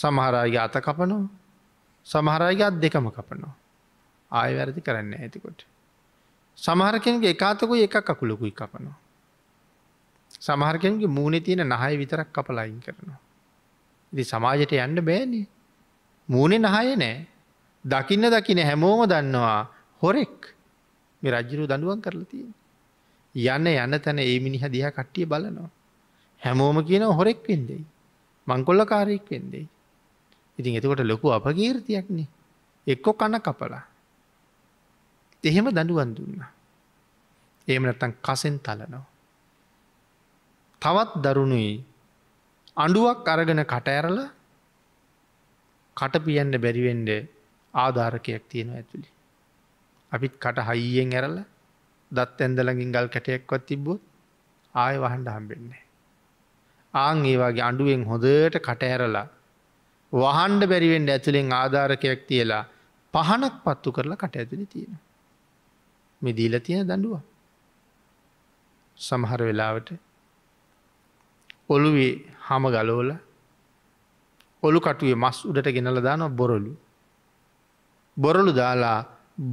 සමහරාගේ අත කපනෝ සමහරාගේ අත් දෙකම කපනවා. ආය වැරදි කරන්න ඇතිකොට. සමහරකෙන්ගේ එකතකුයි එකක් අකුලකුයි කපනවා. සමහරකෙන්ගේ මූුණ තියෙන නහය විතරක් කපලයින් කරනවා. ඉති සමාජයට යන්න බෑනි. මූුණේ නහය නෑ දකින්න දකින හැමෝම දන්නවා හොරෙක් මේ රජ්ජිරු දඩුවන් කරලා තියෙන. යන යන තැන ඒ මිනිහ දිහ කට්ටිය බලනවා. හැමෝම කියන හොරෙක් වෙන්දෙයි. මංකොල්ල කාරයෙක් වෙන්දෙයි. ඉතින් එතකොට ලොකු අපගීර්තියක්නේ එක්කො කන කපලා. එහෙම දඩුවන් දුන්න. එහෙම නැත්තන් කසෙන් තලනවා. තවත් දරුණුයි අඩුවක් අරගෙන කට ඇරල කට පියන්න බැරිවෙන්ඩ ආධාරකයක් තියෙනවා ඇතුළි. අපිත් කට හයියෙන් ඇරලා දත් ඇන්දලඟින් ගල් කැටයෙක්වත් තිබ්බොත් ආය වහන්ඩ හම්බෙන්නේ. ආං ඒ වගේ අඩුවෙන් හොදට කටඇරලා වහන්ඩ බැරිවෙන්ඩ ඇතුළෙන් ආධාරකයක් තියලා පහනක් පත්තු කරලා කට ඇතුළි තියෙන. මෙදීල තියෙන දඩුව. සමහර වෙලාවට ඔළුවේ හම ගලෝල ඔළු කටුවේ මස් උඩට ගෙනල දාන බොරලු. බොරලු දාලා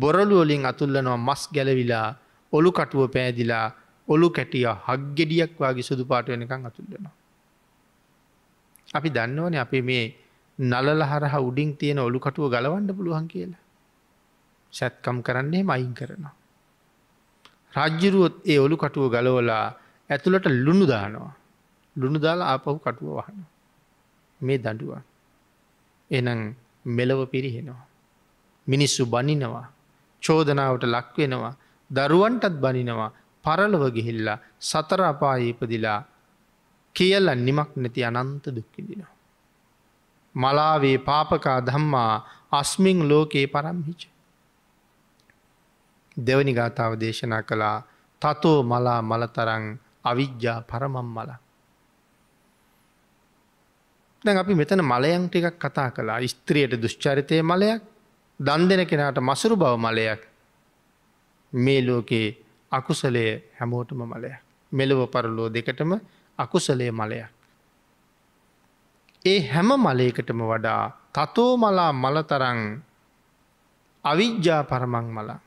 බොරලු වලින් අතුල්ලනවා මස් ගැලවිලා ඔලු කටුව පෑදිලා ඔලු කැටිය හක්ගෙඩියක් වගේ සුදු පාට වෙනකං අතුන්ටනවා. අපි දන්නවන අපි මේ නලල හරහ උඩින් තියෙන ඔලු කටුව ගලවන්න පුළුවන් කියලා. සැත්කම් කරන්නේ මයින් කරනවා. රජ්ජිරුවොත් ඒ ඔලු කටුව ගලවලා ඇතුළට ලුණු දානවා. ලුණු දාලා ආපහු කටුව වහන. මේ දඩුව. එනම් මෙලව පිරිහෙනවා. මිනිස්සු බනිනවා. චෝදනාවට ලක්වෙනවා දරුවන්ටත් බනිනවා පරලොව ගිහිල්ලා සතර අපායේපදිලා කියල නිමක් නැති අනන්ත දුක්කිදිනවා. මලාවේ පාපකා ධම්මා අස්මිං ලෝකයේ පරම්හිච. දෙවනි ගාථාව දේශනා කළා තතෝ මලා මලතරං අවිද්‍යා පරමම් මලා. දැන් අපි මෙතන මලයන් ටිකක් කතා කලා ස්ත්‍රියයට දුෂ්චරිතය මලයක් දන් දෙන කෙනාට මසුරු බව මලයක් මේ ලෝකයේ අකුසලය හැමෝටම මලය. මෙලොව පරලෝ දෙකටම අකුසලය මලය. ඒ හැම මලයකටම වඩා තතෝ මලා මලතරං අවිද්‍යා පරමං මලා.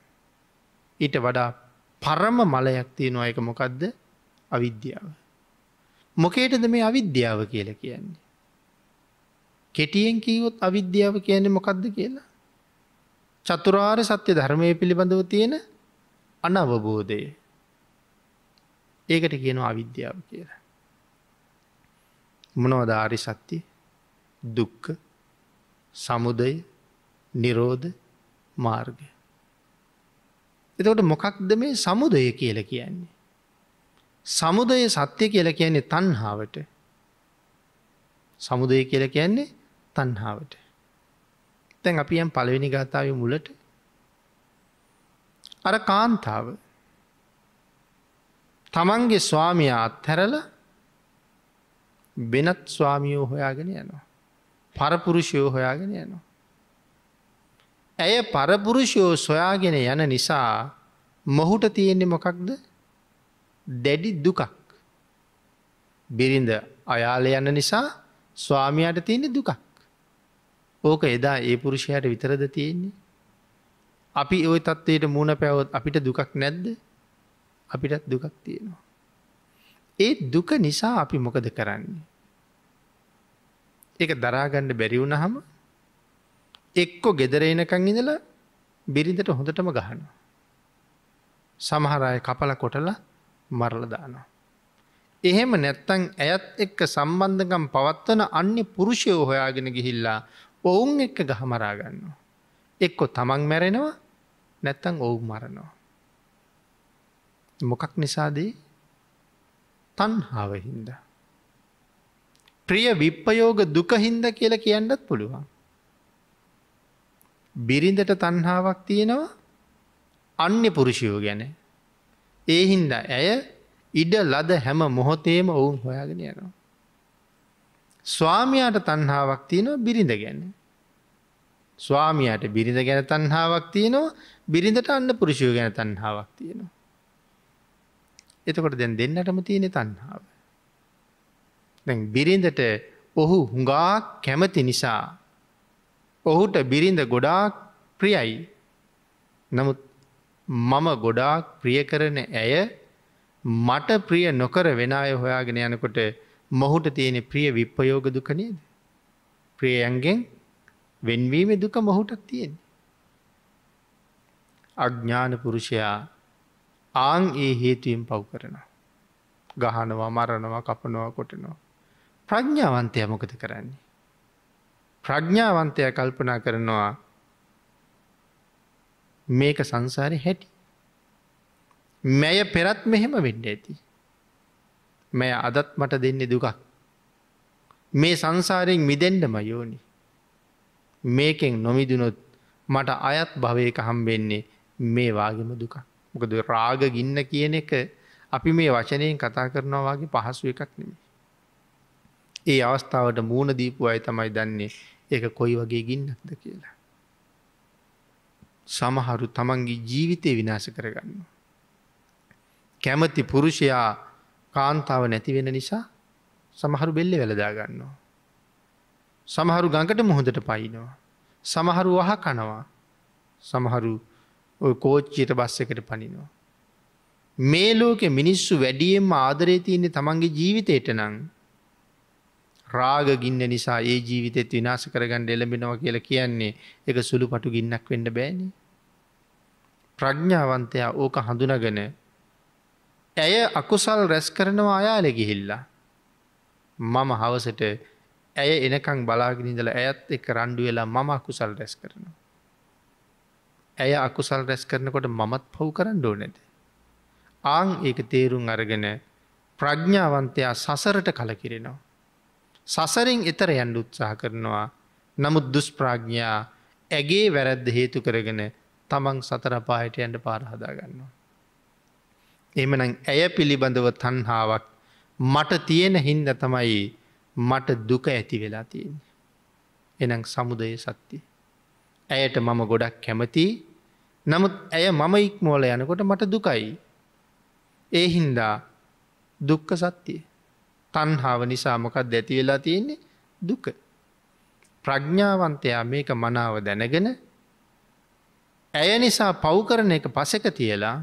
ඊට වඩා පරම මලයක් තියෙනවා එක මොකක්ද අවිද්‍යාව. මොකේටද මේ අවිද්‍යාව කියල කියන්නේ. කෙටියෙන් කීවොත් අවිද්‍යාව කියන්නේ මොකක්ද කියලා. චතුරාර් සත්‍ය ධර්මය පිළිබඳව තියෙන අනවබෝධය ඒකට කියනවා අවිද්‍යාව කියලා. මොනවධාරි සත්‍යය දුක්ක සමුදය නිරෝධ මාර්ගය. එතකොට මොකක්ද මේ සමුදය කියල කියන්නේ. සමුදය සත්‍යය කියල කියන්නේ තන්හාාවට සමුදය කියල කියන්නේ තන්හාාවට. තැන් අපි යම් පළවෙනි ගාථාව මුලට අර කාන්තාව තමන්ගේ ස්වාමියා අත්හැරල වෙනත් ස්වාමියෝ හොයාගෙන යනවා. පරපුරුෂයෝ හොයාගෙන යනවා. ඇය පරපුරුෂයෝ සොයාගෙන යන නිසා මොහුට තියෙන්නේ මොකක්ද දැඩි දුකක්. බිරිඳ අයාල යන නිසා ස්වාමියයට තියෙන දුකක්. ඕක එදා ඒ පුරුෂයට විතරද තියෙන්නේ අපි ඔය තත්ත්වයට මුණ පැවොත් අපිට දුකක් නැද්ද අපිටත් දුකක් තියෙනවා. ඒ දුක නිසා අපි මොකද කරන්නේ. එක දරාගණ්ඩ බැරිවුණ හම එක්කො ගෙදරෙනකං ඉඳලා බිරිඳට හොඳටම ගහනවා. සමහරය කපල කොටල මරලදානවා. එහෙම නැත්තං ඇයත් එක්ක සම්බන්ධකම් පවත්වන අන්න පුරුෂයෝ හොයාගෙන ගිහිල්ලා ඔවුන් එක්ක ගහමරාගන්නවා. එක්කො තමන් මැරෙනවා නැත්තං ඔවු මරණවා. මොකක් නිසාද තන්හාව හින්ද. ප්‍රිය විප්පයෝග දුකහින්ද කියලා කියන්නත් පුළුවන්. බිරිඳට තන්හාවක් තියෙනවා අන්‍ය පුරුෂයෝ ගැන. ඒ හින්ද ඇය ඉඩ ලද හැම මොහොතේම ඔවුන් හොයාගෙන යනවා. ස්වාමයාට තන්හාවක් තියෙනවා බිරිඳ ගැන. ස්වාමියයට බිරිඳ ගැන තන්හාාවක් තියෙනවා බිරිඳට අන්න පුරුෂය ගැන තන්හාාවක් තියෙනවා. එතකොට දැන් දෙන්නටම තියෙන තන්හාාව. දැන් බිරිඳට ඔහු හුඟා කැමති නිසා ඔහුට බිරිඳ ගොඩාක් ප්‍රියයි නමුත් මම ගොඩාක් ප්‍රිය කරන ඇය මට ප්‍රිය නොකර වෙන අය හොයාගෙන යනකොට මොහුට තියෙන ප්‍රිය විප්පයෝග දුක නේද ප්‍රියයන්ගෙන් වෙන්වීම දුක මොහුටක් තියෙන්. අඥ්ඥාන පුරුෂයා ආං ඒ හේතුවෙන් පව් කරනවා. ගහනවා මරණවා කපනවා කොටනවා. ප්‍රඥ්ඥාවන්තය මොකද කරන්නේ. ප්‍රඥ්ඥාවන්තය කල්පනා කරනවා මේක සංසාරය හැටි. මැය පෙරත් මෙහෙම වෙන්න ඇති. මැය අදත් මට දෙන්නේ දුකක්. මේ සංසාරයෙන් මිදෙන්ඩ මයෝනිි. මේකෙන් නොමිදුනොත් මට අයත් භවයක හම්බෙන්නේ මේ වගේම දුක. මොකද රාග ගින්න කියන එක අපි මේ වචනයෙන් කතා කරනවාගේ පහසු එකක් නෙමේ. ඒ අවස්ථාවට මූුණ දීපු අය තමයි දන්නේ ඒක කොයි වගේ ගින්නක්ද කියලා. සමහරු තමන්ගේ ජීවිතය විනාශ කරගන්න. කැමති පුරුෂයා කාන්තාව නැතිවෙන නිසා සමහරු බෙල්ලෙ වැලදා ගන්නවා. සමහරු ගඟට මුහොඳට පයිනවා. සමහරු වහ කනවා සමහරු කෝච්චියට බස් එකට පනිනවා. මේ ලෝකෙ මිනිස්සු වැඩියෙන් ආදරය තියන්නේ තමන්ගේ ජීවිතයට නං. රාගගින්න නිසා ඒ ජීවිතෙත් විනාස කරගන්න එළඹෙනව කියල කියන්නේ එක සුළු පටු ගින්නක් වෙන්න බෑනි. ප්‍රඥ්ඥාවන්තයා ඕක හඳුනගන ඇය අකුසල් රැස් කරනවා අයාලෙ ගිහිල්ලා. මම හවසට ඇය එනකං බලාගෙනඉදල ඇත් එක රණ්ඩු වෙලා මම අකුසල් රැස් කරනවා. ඇය අකුසල් රැස් කරනකොට මමත් පව් කරන්න ඕනෙද. ආං ඒක තේරුම් අරගෙන ප්‍රඥ්ඥාවන්තයා සසරට කලකිරෙනවා. සසරින් එතර යන්ඩ උත්සාහ කරනවා නමුත් දුස්ප්‍රාඥ්ඥා ඇගේ වැරැද්ද හේතු කරගෙන තමන් සතරපායට යන්ට පාරහදා ගන්නවා. එමන ඇය පිළිබඳව තන්හාාවක් මට තියෙන හින්ද තමයි මට දුක ඇති වෙලා තියෙන. එනම් සමුදය සත්‍යය. ඇයට මම ගොඩක් කැමති නමුත් ඇය මම ඉක්මෝල යනකොට මට දුකයි. ඒ හින්දා දුක්ක සත්‍යය. තන්හාාව නිසා මොකක් දැති වෙලා තියෙන්නේ දුක. ප්‍රඥ්ඥාවන්තයා මේක මනාව දැනගෙන ඇය නිසා පව්කරන එක පසෙක තියලා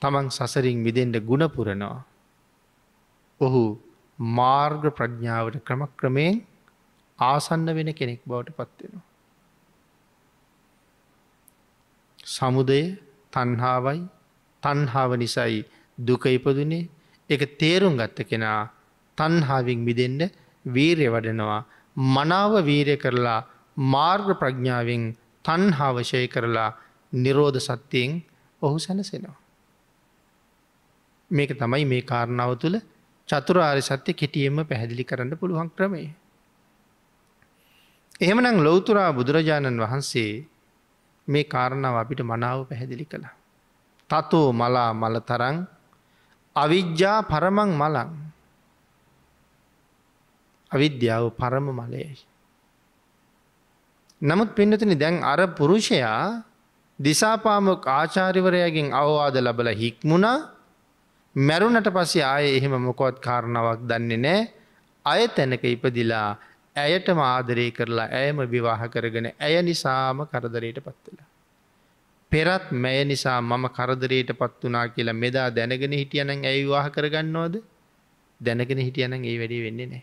තමන් සසරින් විදෙන්ට ගුණපුරනවා. ඔහු මාර්ග ප්‍රඥාවට ක්‍රම ක්‍රමයෙන් ආසන්න වෙන කෙනෙක් බවට පත්වෙනවා. සමුදය තන්හාවයි තන්හාව නිසයි දුක ඉපදුනේ එක තේරුම් ගත්ත කෙනා තන්හාවින් මිදෙන්ට වීරය වඩනවා මනාව වීරය කරලා මාර්ග ප්‍රඥාවෙන් තන්හාවශය කරලා නිරෝධ සත්‍යයෙන් ඔහු සැනසෙනවා. මේක තමයි මේ කාරණාව තුළ චතුරාර් සත්‍ය කෙටියෙන්ම පැහැදිලි කරන්න පුළුවන් ක්‍රමේ. එහෙමනම් ලොවතුරා බුදුරජාණන් වහන්සේ මේ කාරණාව අපිට මනාව පැහැදිලි කළ. තතෝ මලා මල තරං අවිද්‍යා පරමං මලං අවිද්‍යාව පරම මලයයි. නමුත් පින්නතින දැන් අර පුරුෂයා දිසාපාමක ආචාරිවරයගෙන් අවවාද ලබල හික්මුණා මැරුණට පස්සේ ආය එහෙම මොකොත් කාරණාවක් දන්නේ නෑ අය තැනක ඉපදිලා ඇයටම ආදරය කරලා ඇයම විවාහ කරගෙන ඇය නිසාම කරදරයට පත්වෙලා. පෙරත් මැය නිසා මම කරදරයට පත් වනා කියලා මෙදා දැනගෙන හිටියනං ඇයි වාහ කරගන්නවද දැනගෙන හිටියනං ඒ වැඩි වෙන්නේ නෑ.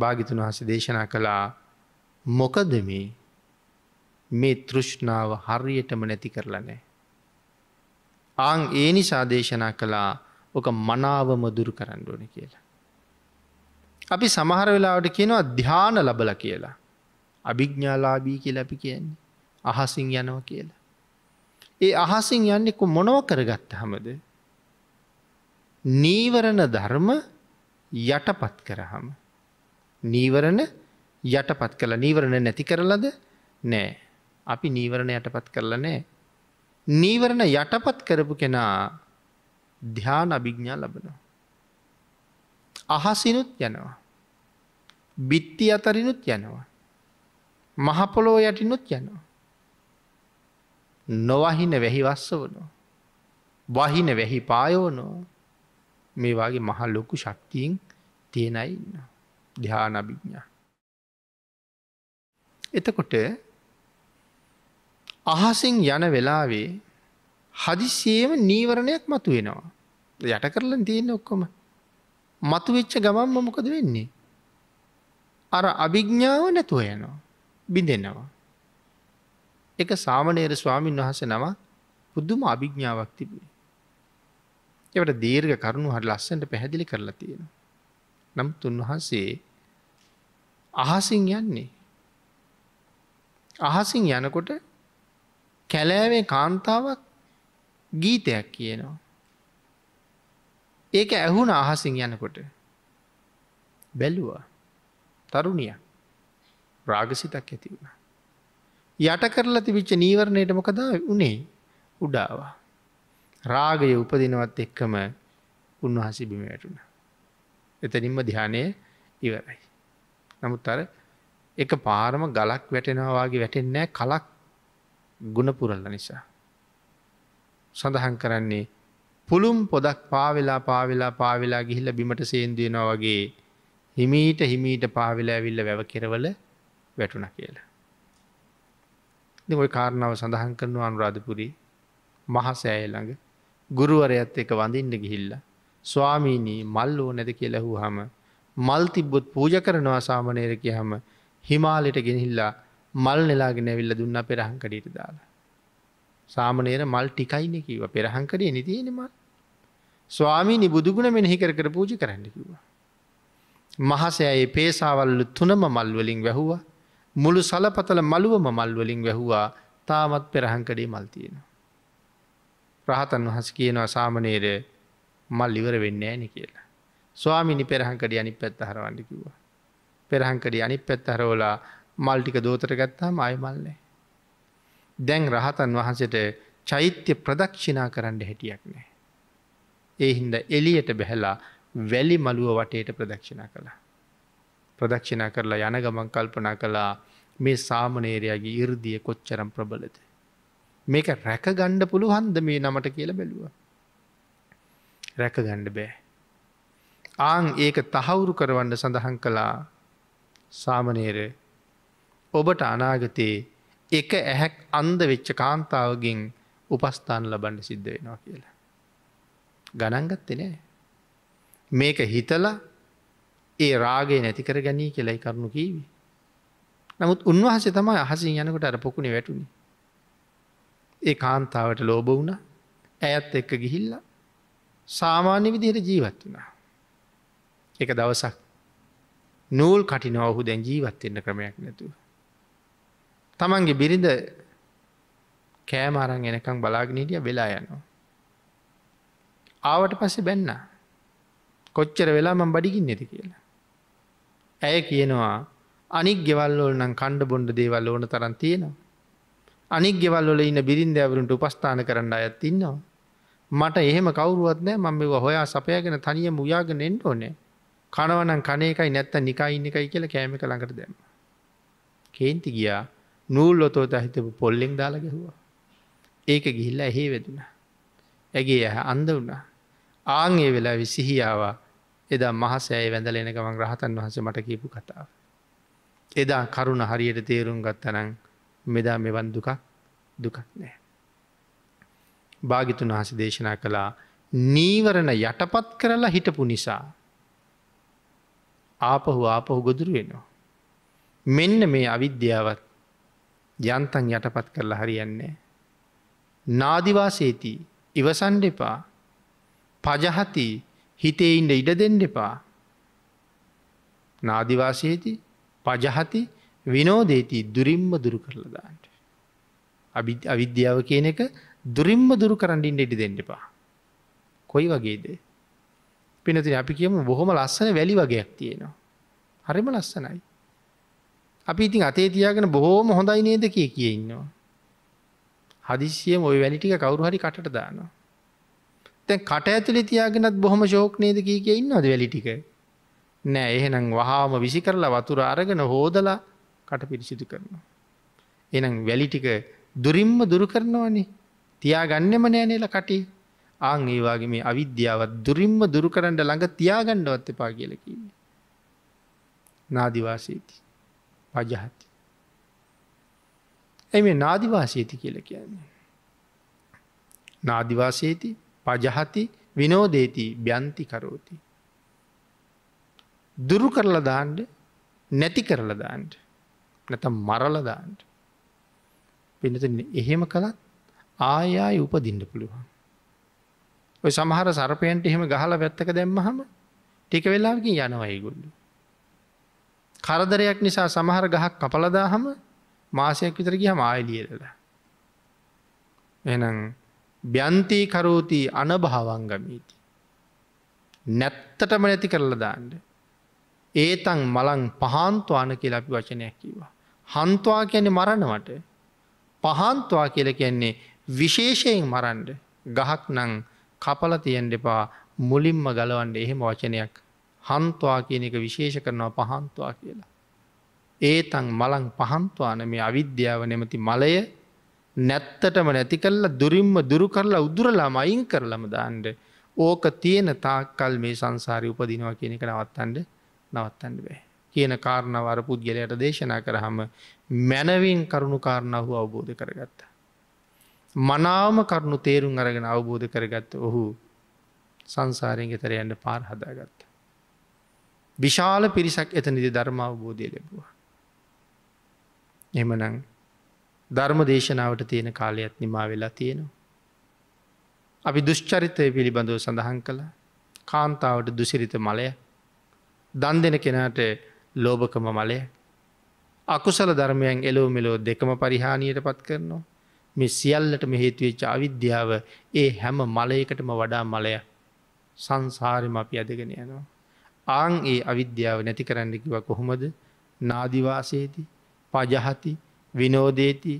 භාගිතුන් වහස දේශනා කළා මොකද මේ මේ තෘෂ්ණාව හරියටම නැති කරලා නෑ. ආං ඒ නිසා දේශනා කළා ඕක මනාවම දුරු කරන්න ඕන කියලා. අපි සමහර වෙලාවට කියනවා ධ්‍යාන ලබල කියලා. අභිග්ඥාලාබී කියලා අපි කියන්නේ. අහසින් යනව කියලා. ඒ අහසින් යන්නෙකු මොනව කරගත්ත හමද. නීවරණ ධර්ම යටපත් කරහම. නීවරණ යටපත් කළ නීවරණ නැති කරලද නෑ. අපි නීවරණ යටපත් කරලා නෑ නීවරණ යටපත් කරපු කෙනා ධ්‍යාන අභිග්ඥා ලබනවා. අහසිනුත් යනවා. බිත්ති අතරිනුත් යනවා. මහපොලෝ යටිනුත් යනවා. නොවහින වැහි වස්ස වනෝ. වහින වැහි පායෝනෝ මේ වගේ මහ ලොකු ශක්තියෙන් තියෙනයි ඉන්න. ධ්‍යානභිඥා. එතකොට අහසින් යන වෙලාවේ හදිසියේම නීවරණයක් මතු වෙනවා. යට කරලන් තියෙන ඔක්කොම. මතු වෙච්ච ගමන්ම මොකද වෙන්නේ. අර අභිග්ඥාව නැතුව යනවා. බිඳෙනවා. එක සාමනේර ස්වාමීන් වහස නම පුද්දුම අභිග්ඥාවක් තිබුණේ. එවට දීර්ග කරුණු හට ලස්සට පැහැදිලි කරලා තියෙන. නම් තුන්වහන්සේ අහසින් යන්නේ. අහසින් යනකොට කැලෑවේ කාන්තාවක් ගීතයක් කියනවා. ඒක ඇහුන අහසින් යනකොට. බැලුවා තරුණිය රාගසිතක් ඇති වුණ. යට කරලා තිවිච්ච නීවරණයට මොකද උනේ උඩාවා. රාගය උපදිනවත් එක්කම උන්වහසි බිම වැටුණ. එතනින්ම ධ්‍යානය ඉවරයි. නමුත් අර එක පාරම ගලක් වැටෙනවාගේ වැටෙන්නෑ කලක් ගුණපුරල්ල නිසා. සඳහන් කරන්නේ පුළුම් පොදක් පාවෙලා පාවෙලා පාවෙලා ගිහිල්ල බිමට සේන්දයෙනවා වගේ හිමීට හිමීට පාවෙලා ඇවිල්ල වැව කෙරවල වැටුණ කියලා. ඔයි කාරණාව සඳහන් කරනු අනුරාධපුරී මහසෑය ළඟ ගුරුවරයත් එක වඳින්න ගිහිල්ල. ස්වාමීනී මල් ඕ නැද කියලැහූ හම මල්තිබ්බොත් පූජ කරනවා සාමනේරකය හම හිමාලෙට ගෙනහිල්ලා මල් නෙලාගෙන ඇවිල්ල දුන්න පෙරහංකඩට දාලා. සාමනේර මල් ටිකයින කිව පෙරහංකරේ නිතියෙනම ස්වාමීනි බුදුගුණ මෙනෙහි කර කර පූජි කරන්න කිවා. මහසෑයේ පේසාවල්ලු තුනම මල්වලින් වැැහුවා මුළු සලපතල මළුවම මල්වලින් වැැහුවා තාමත් පෙරහංකඩේ මල්තියෙන. රහතන් වහස කියනවා සාමනේර මල් ඉවර වෙන්න ෑන කියලා. ස්වාමිනි පෙරහංකඩ අනි පැත් හරවන්න කිව්වා. පෙරහංකඩ අනි පැත් හරෝලා මල්ටික දෝතර ගත්තාම අයමල්ලෑ. දැන් රහතන් වහන්සට චෛත්‍ය ප්‍රදක්ෂිනා කරන්න හැටියක් නෑ. ඒ හින්ද එලියට බැහැලා වැලි මළුව වටේට ප්‍රදක්ෂිනා කළා. ප්‍රදක්ෂිනා කරලා යන ගමන් කල්පනා කළා මේ සාමනේරයාගේ ඉර්දිය කොච්චරම් ප්‍රබලද. මේක රැක ගණ්ඩ පුළු හන්ද මේ නමට කියල බැලුව. රැක ගණ්ඩ බෑ. ආං ඒක තහවුරු කරවන්න සඳහන් කළා සාමනේරය ඔබට අනාගතයේ එක ඇහැක් අන්ද වෙච්ච කාන්තාවගෙන් උපස්ථාන ලබන්න සිද්ධ වෙනවා කියලා. ගණන්ගත්තනෑ. මේක හිතල ඒ රාගේ නැතිකර ගැනී කෙලයි කරුණු කීවි. නමුත් උන්වහසේ තමයි අහසින් යනකොට අර පොකුණ වැටුණි. ඒ කාන්තාවට ලෝබ වුණ ඇයත් එක්ක ගිහිල්ල සාමාන්‍ය විදිහයට ජීවත් වුණා. එක දවසක් නූල් කටිනවහු දැන් ජීවත්වෙන්න ක්‍රමයක් නැතුව. තමන්ගේ බිරිඳ කෑම අරන් එනකං බලාගෙනටිය වෙලා යනවා. ආවට පස්සේ බැන්න කොච්චර වෙලා මං බඩිගින් නැති කියලා. ඇය කියනවා අනික් ගෙවල්ලෝල් නම් කණ්ඩ බොන්්ඩ දේවල් ඕන තරන් තියෙනවා. අනික් ගෙවල්ලොල ඉන්න බිරින්ද ඇවරුන්ට උපස්ථාන කරන්න අයත් ඉන්නවා. මට එහෙම කවරුවත්නෑ මම මෙ හොයා සපයගෙන තනිය මුයාගෙන එෙන්ට ඕනේ කනවනම් කනයකයි නැත්ත නිකා ඉන්න එකයි කියලා කෑමි කළඟට දැම. කේන්ති ගියා නූල් ලොතෝත හිතපු පොල්ලෙෙන් දාලා ගැහවා. ඒක ගිහිල්ල ඇහේ වැදුන. ඇගේ ඇහ අන්ද වුණා. ආංගේ වෙලා විසිහියාවා එදා මහසෑය වැඳල එනකමං රහතන් වහස මට කියපු කතාව. එදා කරුණ හරියට තේරුම් ගත්තනං මෙදා මෙවන් දුකක් දුකක් නෑ. භාගිතුන් වහස දේශනා කළා නීවරණ යටපත් කරලා හිටපු නිසා. ආපහු ආපහු ගොදුරු වෙනවා. මෙන්න මේ අවිද්‍යාවත් යන්තන් යටපත් කරලා හරියන්නේ. නාදිවාසේති ඉවසන්ඩ එපා පජහති හිතේයින්ට ඉඩ දෙන්න එපා. නාදිවාසේති පජහති විනෝදේති දුරින්ම දුරු කරලදාට. අවිද්‍යාව කියන එක දුරින්ම දුරු කරඩින්ට ඉඩි දෙන්න එපා. කොයි වගේද. පිනතින අපි කියම බොහොම ලස්සන වැලි වගේයක් තියෙනවා. හරිම ලස්සනයි. අපි ඉතින් අතේ තියාගෙන බොහෝම හොඳයි නේද කිය කිය ඉන්නවා. හදිසියම ওই වැලි ටික කවුරු හරි කටට දානවා. දැන් කට ඇතුලේ තියාගෙනත් බොහොම ෂෝක් නේද කිය කිය ඉන්නවද වැලි ටික? නෑ එහෙනම් වහාම විසි කරලා වතුර අරගෙන හොදලා කට පිරිසිදු කරනවා. එහෙනම් වැලි ටික දුරින්ම දුරු කරනවනේ. තියාගන්නෙම නෑනේලා කටේ. ආන් ඒ වගේ මේ අවිද්‍යාවත් දුරින්ම දුරු කරන්න ළඟ තියාගන්නවත් එපා කියලා කිව්වේ. නාදිවාසීති අජහත්ය. ඇ මේ නාදිවාසේති කියල කියන්නේ. නාදිවාසේති පජහති විනෝදේති බ්‍යන්ති කරෝති. දුරු කරලදාන්ඩ නැති කරලදාන්ට නැත මරලදාන්ට පිනත එහෙම කළත් ආයායි උපදින්න පුළුවන්. ඔය සමහර සරපයන්ට එහෙම ගහල වැත්තක දැම්ම හම ටික වෙලාකින් යනවයිගොල්ලු. කරදරයක් නිසා සමහර ගහක් කපලදාහම මාසයක් විතර ගියම ආයලියදල. එනම් බ්‍යන්තී කරෝති අනභාවංගමීති. නැත්තටම නැති කරලා දාන්න. ඒතන් මලං පහන්තුවාන කියලා අපි වචනයක් කිවා. හන්තුවා කියන්නේ මරණවට පහන්තුවා කියල කියන්නේ විශේෂයෙන් මරන්ඩ ගහක් නං කපල තියෙන් දෙපා මුලින්ම ගලවන්ඩ එහෙම වචනයක් හන්තුවා කියන එක විශේෂ කරනවා පහන්තුවා කියලා. ඒතන් මලං පහන්තුවාන මේ අවිද්‍යාව නෙමති මලය නැත්තටම නැති කල්ලා දුරින්ම දුරු කරලා උදුරලා මයින් කරලම දාන්ඩ ඕක තියෙන තාක්කල් මේ සංසාරය උපදිනවා කියන එක නවත්තන්ඩ නවත්තන්න බෑ. කියන කාරණවර පුද්ගලයට දේශනා කරහම මැනවින් කරුණු කාරණාව අවබෝධ කරගත්ත. මනාම කරුණු තේරුම් අරගෙන අවබෝධ කරගත්ත ඔහු සංසාරයෙන් ගෙතර යන්න පාර හදාගත්ත. විශාල පිරිසක් එතනිදි ධර්ම අවබෝධය ලැබවා. එමනං ධර්ම දේශනාවට තියෙන කාලයත් නිමා වෙලා තියෙනවා. අපි දුෂ්චරිතය පිළිබඳව සඳහන් කළ කාන්තාවට දුසිරිත මලය දන් දෙන කෙනාට ලෝභකම මලය අකුසල ධර්මයන් එලෝ මෙලෝ දෙකම පරිහානියට පත් කරනවා මේ සියල්ලටම හේතුවෙච්ච අවිද්‍යාව ඒ හැම මලයකටම වඩා මලය සංසාරම අපි අදගෙන යනවා. ආං ඒ අවිද්‍යාව නැති කරන්න කිව කොහොමද නාදිවාසේති පජහති විනෝදේති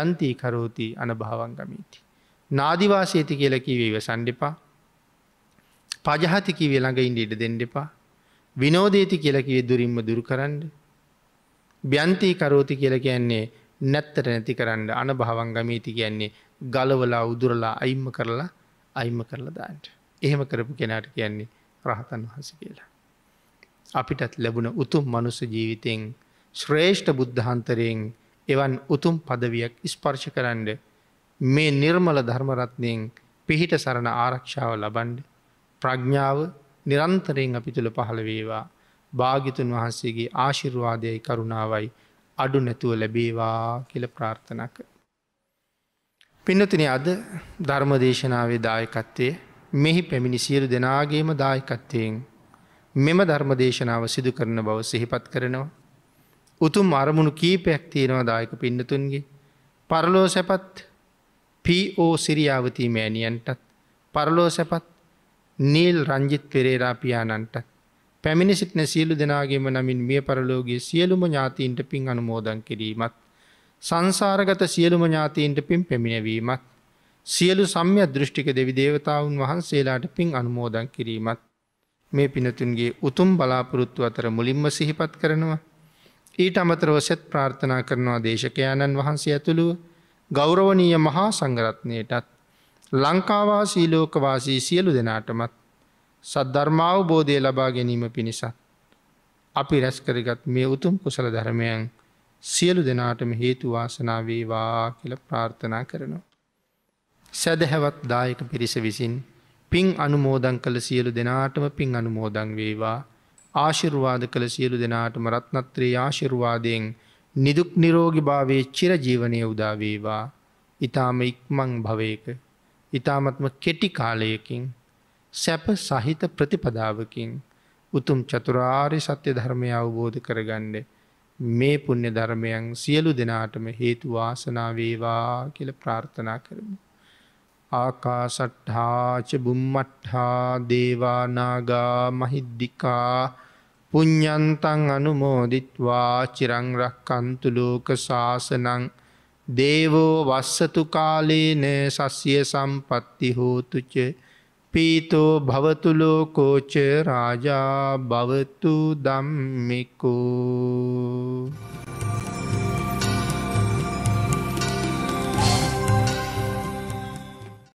්‍යන්තී කරෝති අනභාවංගමීති. නාදිවාසේති කියල කිවීව සන්ඩිපා පජහති කිවේ ළඟ ඉන්ඩට දෙන්ඩෙපා විනෝදේති කියලකිවේ දුරින්ම දුරු කරන්න ්‍යන්තී කරෝති කියල කියන්නේ නැත්තට නැති කරන්න අනභාවංගමීති කියන්නේ ගලවලා උදුරලා අයිම්ම කරලා අයිම කරලා දාන්ට. එහෙම කරපු කෙනාට කියන්නේ රහතන් වහස කියලා. අපිටත් ලැබුණ උතුම් මනුස ජීවිතෙන් ශ්‍රේෂ්ඨ බුද්ධහන්තරයෙන් එවන් උතුම් පදවියක් ස්පර්ශ කරන්ඩ මේ නිර්මල ධර්මරත්නයෙන් පිහිට සරණ ආරක්ෂාව ලබන්ඩ ප්‍රඥාව නිරන්තරයෙන් අපි තුළ පහළ වේවා භාගිතුන් වහන්සේගේ ආශිර්වාදයයි කරුණාවයි අඩු නැතුව ලැබේවා කියල ප්‍රාර්ථනක. පින්නතින අද ධර්මදේශනාවේ දායකත්වය මෙහි පැමිණි සියලු දෙනාගේම දායකත්වයෙන් මෙම ධර්මදේශනාව සිදු කරන බව සිහිපත් කරනවා. උතුම් අරමුණු කීපයක් තියෙනවා දායක පින්නතුන්ගේ. පරලෝ සැපත් පෝ සිරියාවතී මෑණියන්ටත් පරලෝ සැපත් නීල් රංජිත් පෙරේරා පියාණන්ට පැමිණි සිටින සියලු දෙනාගේම නමින් මිය පරලෝගේ සියලුම ඥාතීන්ට පින් අනුමෝදන් කිරීමත් සංසාරගත සියලුම ඥාතීන්ට පින් පැමිණවීමත් සියලු සම්ය දෘෂ්ටික දෙවි දේවතාවුන් වහන්සේලාට පින් අනුමෝදන් කිරීමත් මේ පිනතුන්ගේ උතුම් බලාපොරොත්තු අතර මුලින්ම සිහිපත් කරනවා. ඊට අමතරව සෙත් ප්‍රාර්ථනා කරනවා දේශකයාණන් වහන්සේ ඇතුළුව ගෞරවනීය මහා සංගරත්නයටත් ලංකාවාසී ලෝකවාසී සියලු දෙනාටමත් සද්ධර්මාවබෝධය ලබා ගැනීම පිණිසත්. අපි රැස්කරගත් මේ උතුම් කුසල ධර්මයන් සියලු දෙනාටම හේතුවාසනාවේවා කියල ප්‍රාර්ථනා කරනවා. සැදැහැවත් දායක පිරිස විසින් පින් අනුමෝදන් කළ සියලු දෙනාටම පින් අනුමෝදන් වේවා ආශිරුවාද කළ සියලු දෙනාටම රත්නත්‍රයේ ආශිරුවාදයෙන් නිදුක් නිරෝගි භාවේ චිරජීවනය උදාවේවා ඉතාම ඉක්මං භවයක ඉතාමත්ම කෙටි කාලයකින් සැප සහිත ප්‍රතිපදාවකින් උතුම් චතුරාරි සත්‍ය ධර්මය අවබෝධ කරගන්න මේ පුුණ්‍ය ධර්මයන් සියලු දෙනාටම හේතු වාසනාවේවා කියල ප්‍රාර්ථනා කරමු. ආකාසට්හාච බුම්මට්හා දේවානාගා මහිද්දිිකා පුඤ්ඥන්තන් අනුමෝදිත්වා චිරංරක් කන්තුලෝක ශාසනං දේවෝ වස්සතු කාලේන සස්්‍යය සම්පත්ති හෝතුච පීතෝ භවතුලෝකෝච රාජා භවතු දම්මිකෝ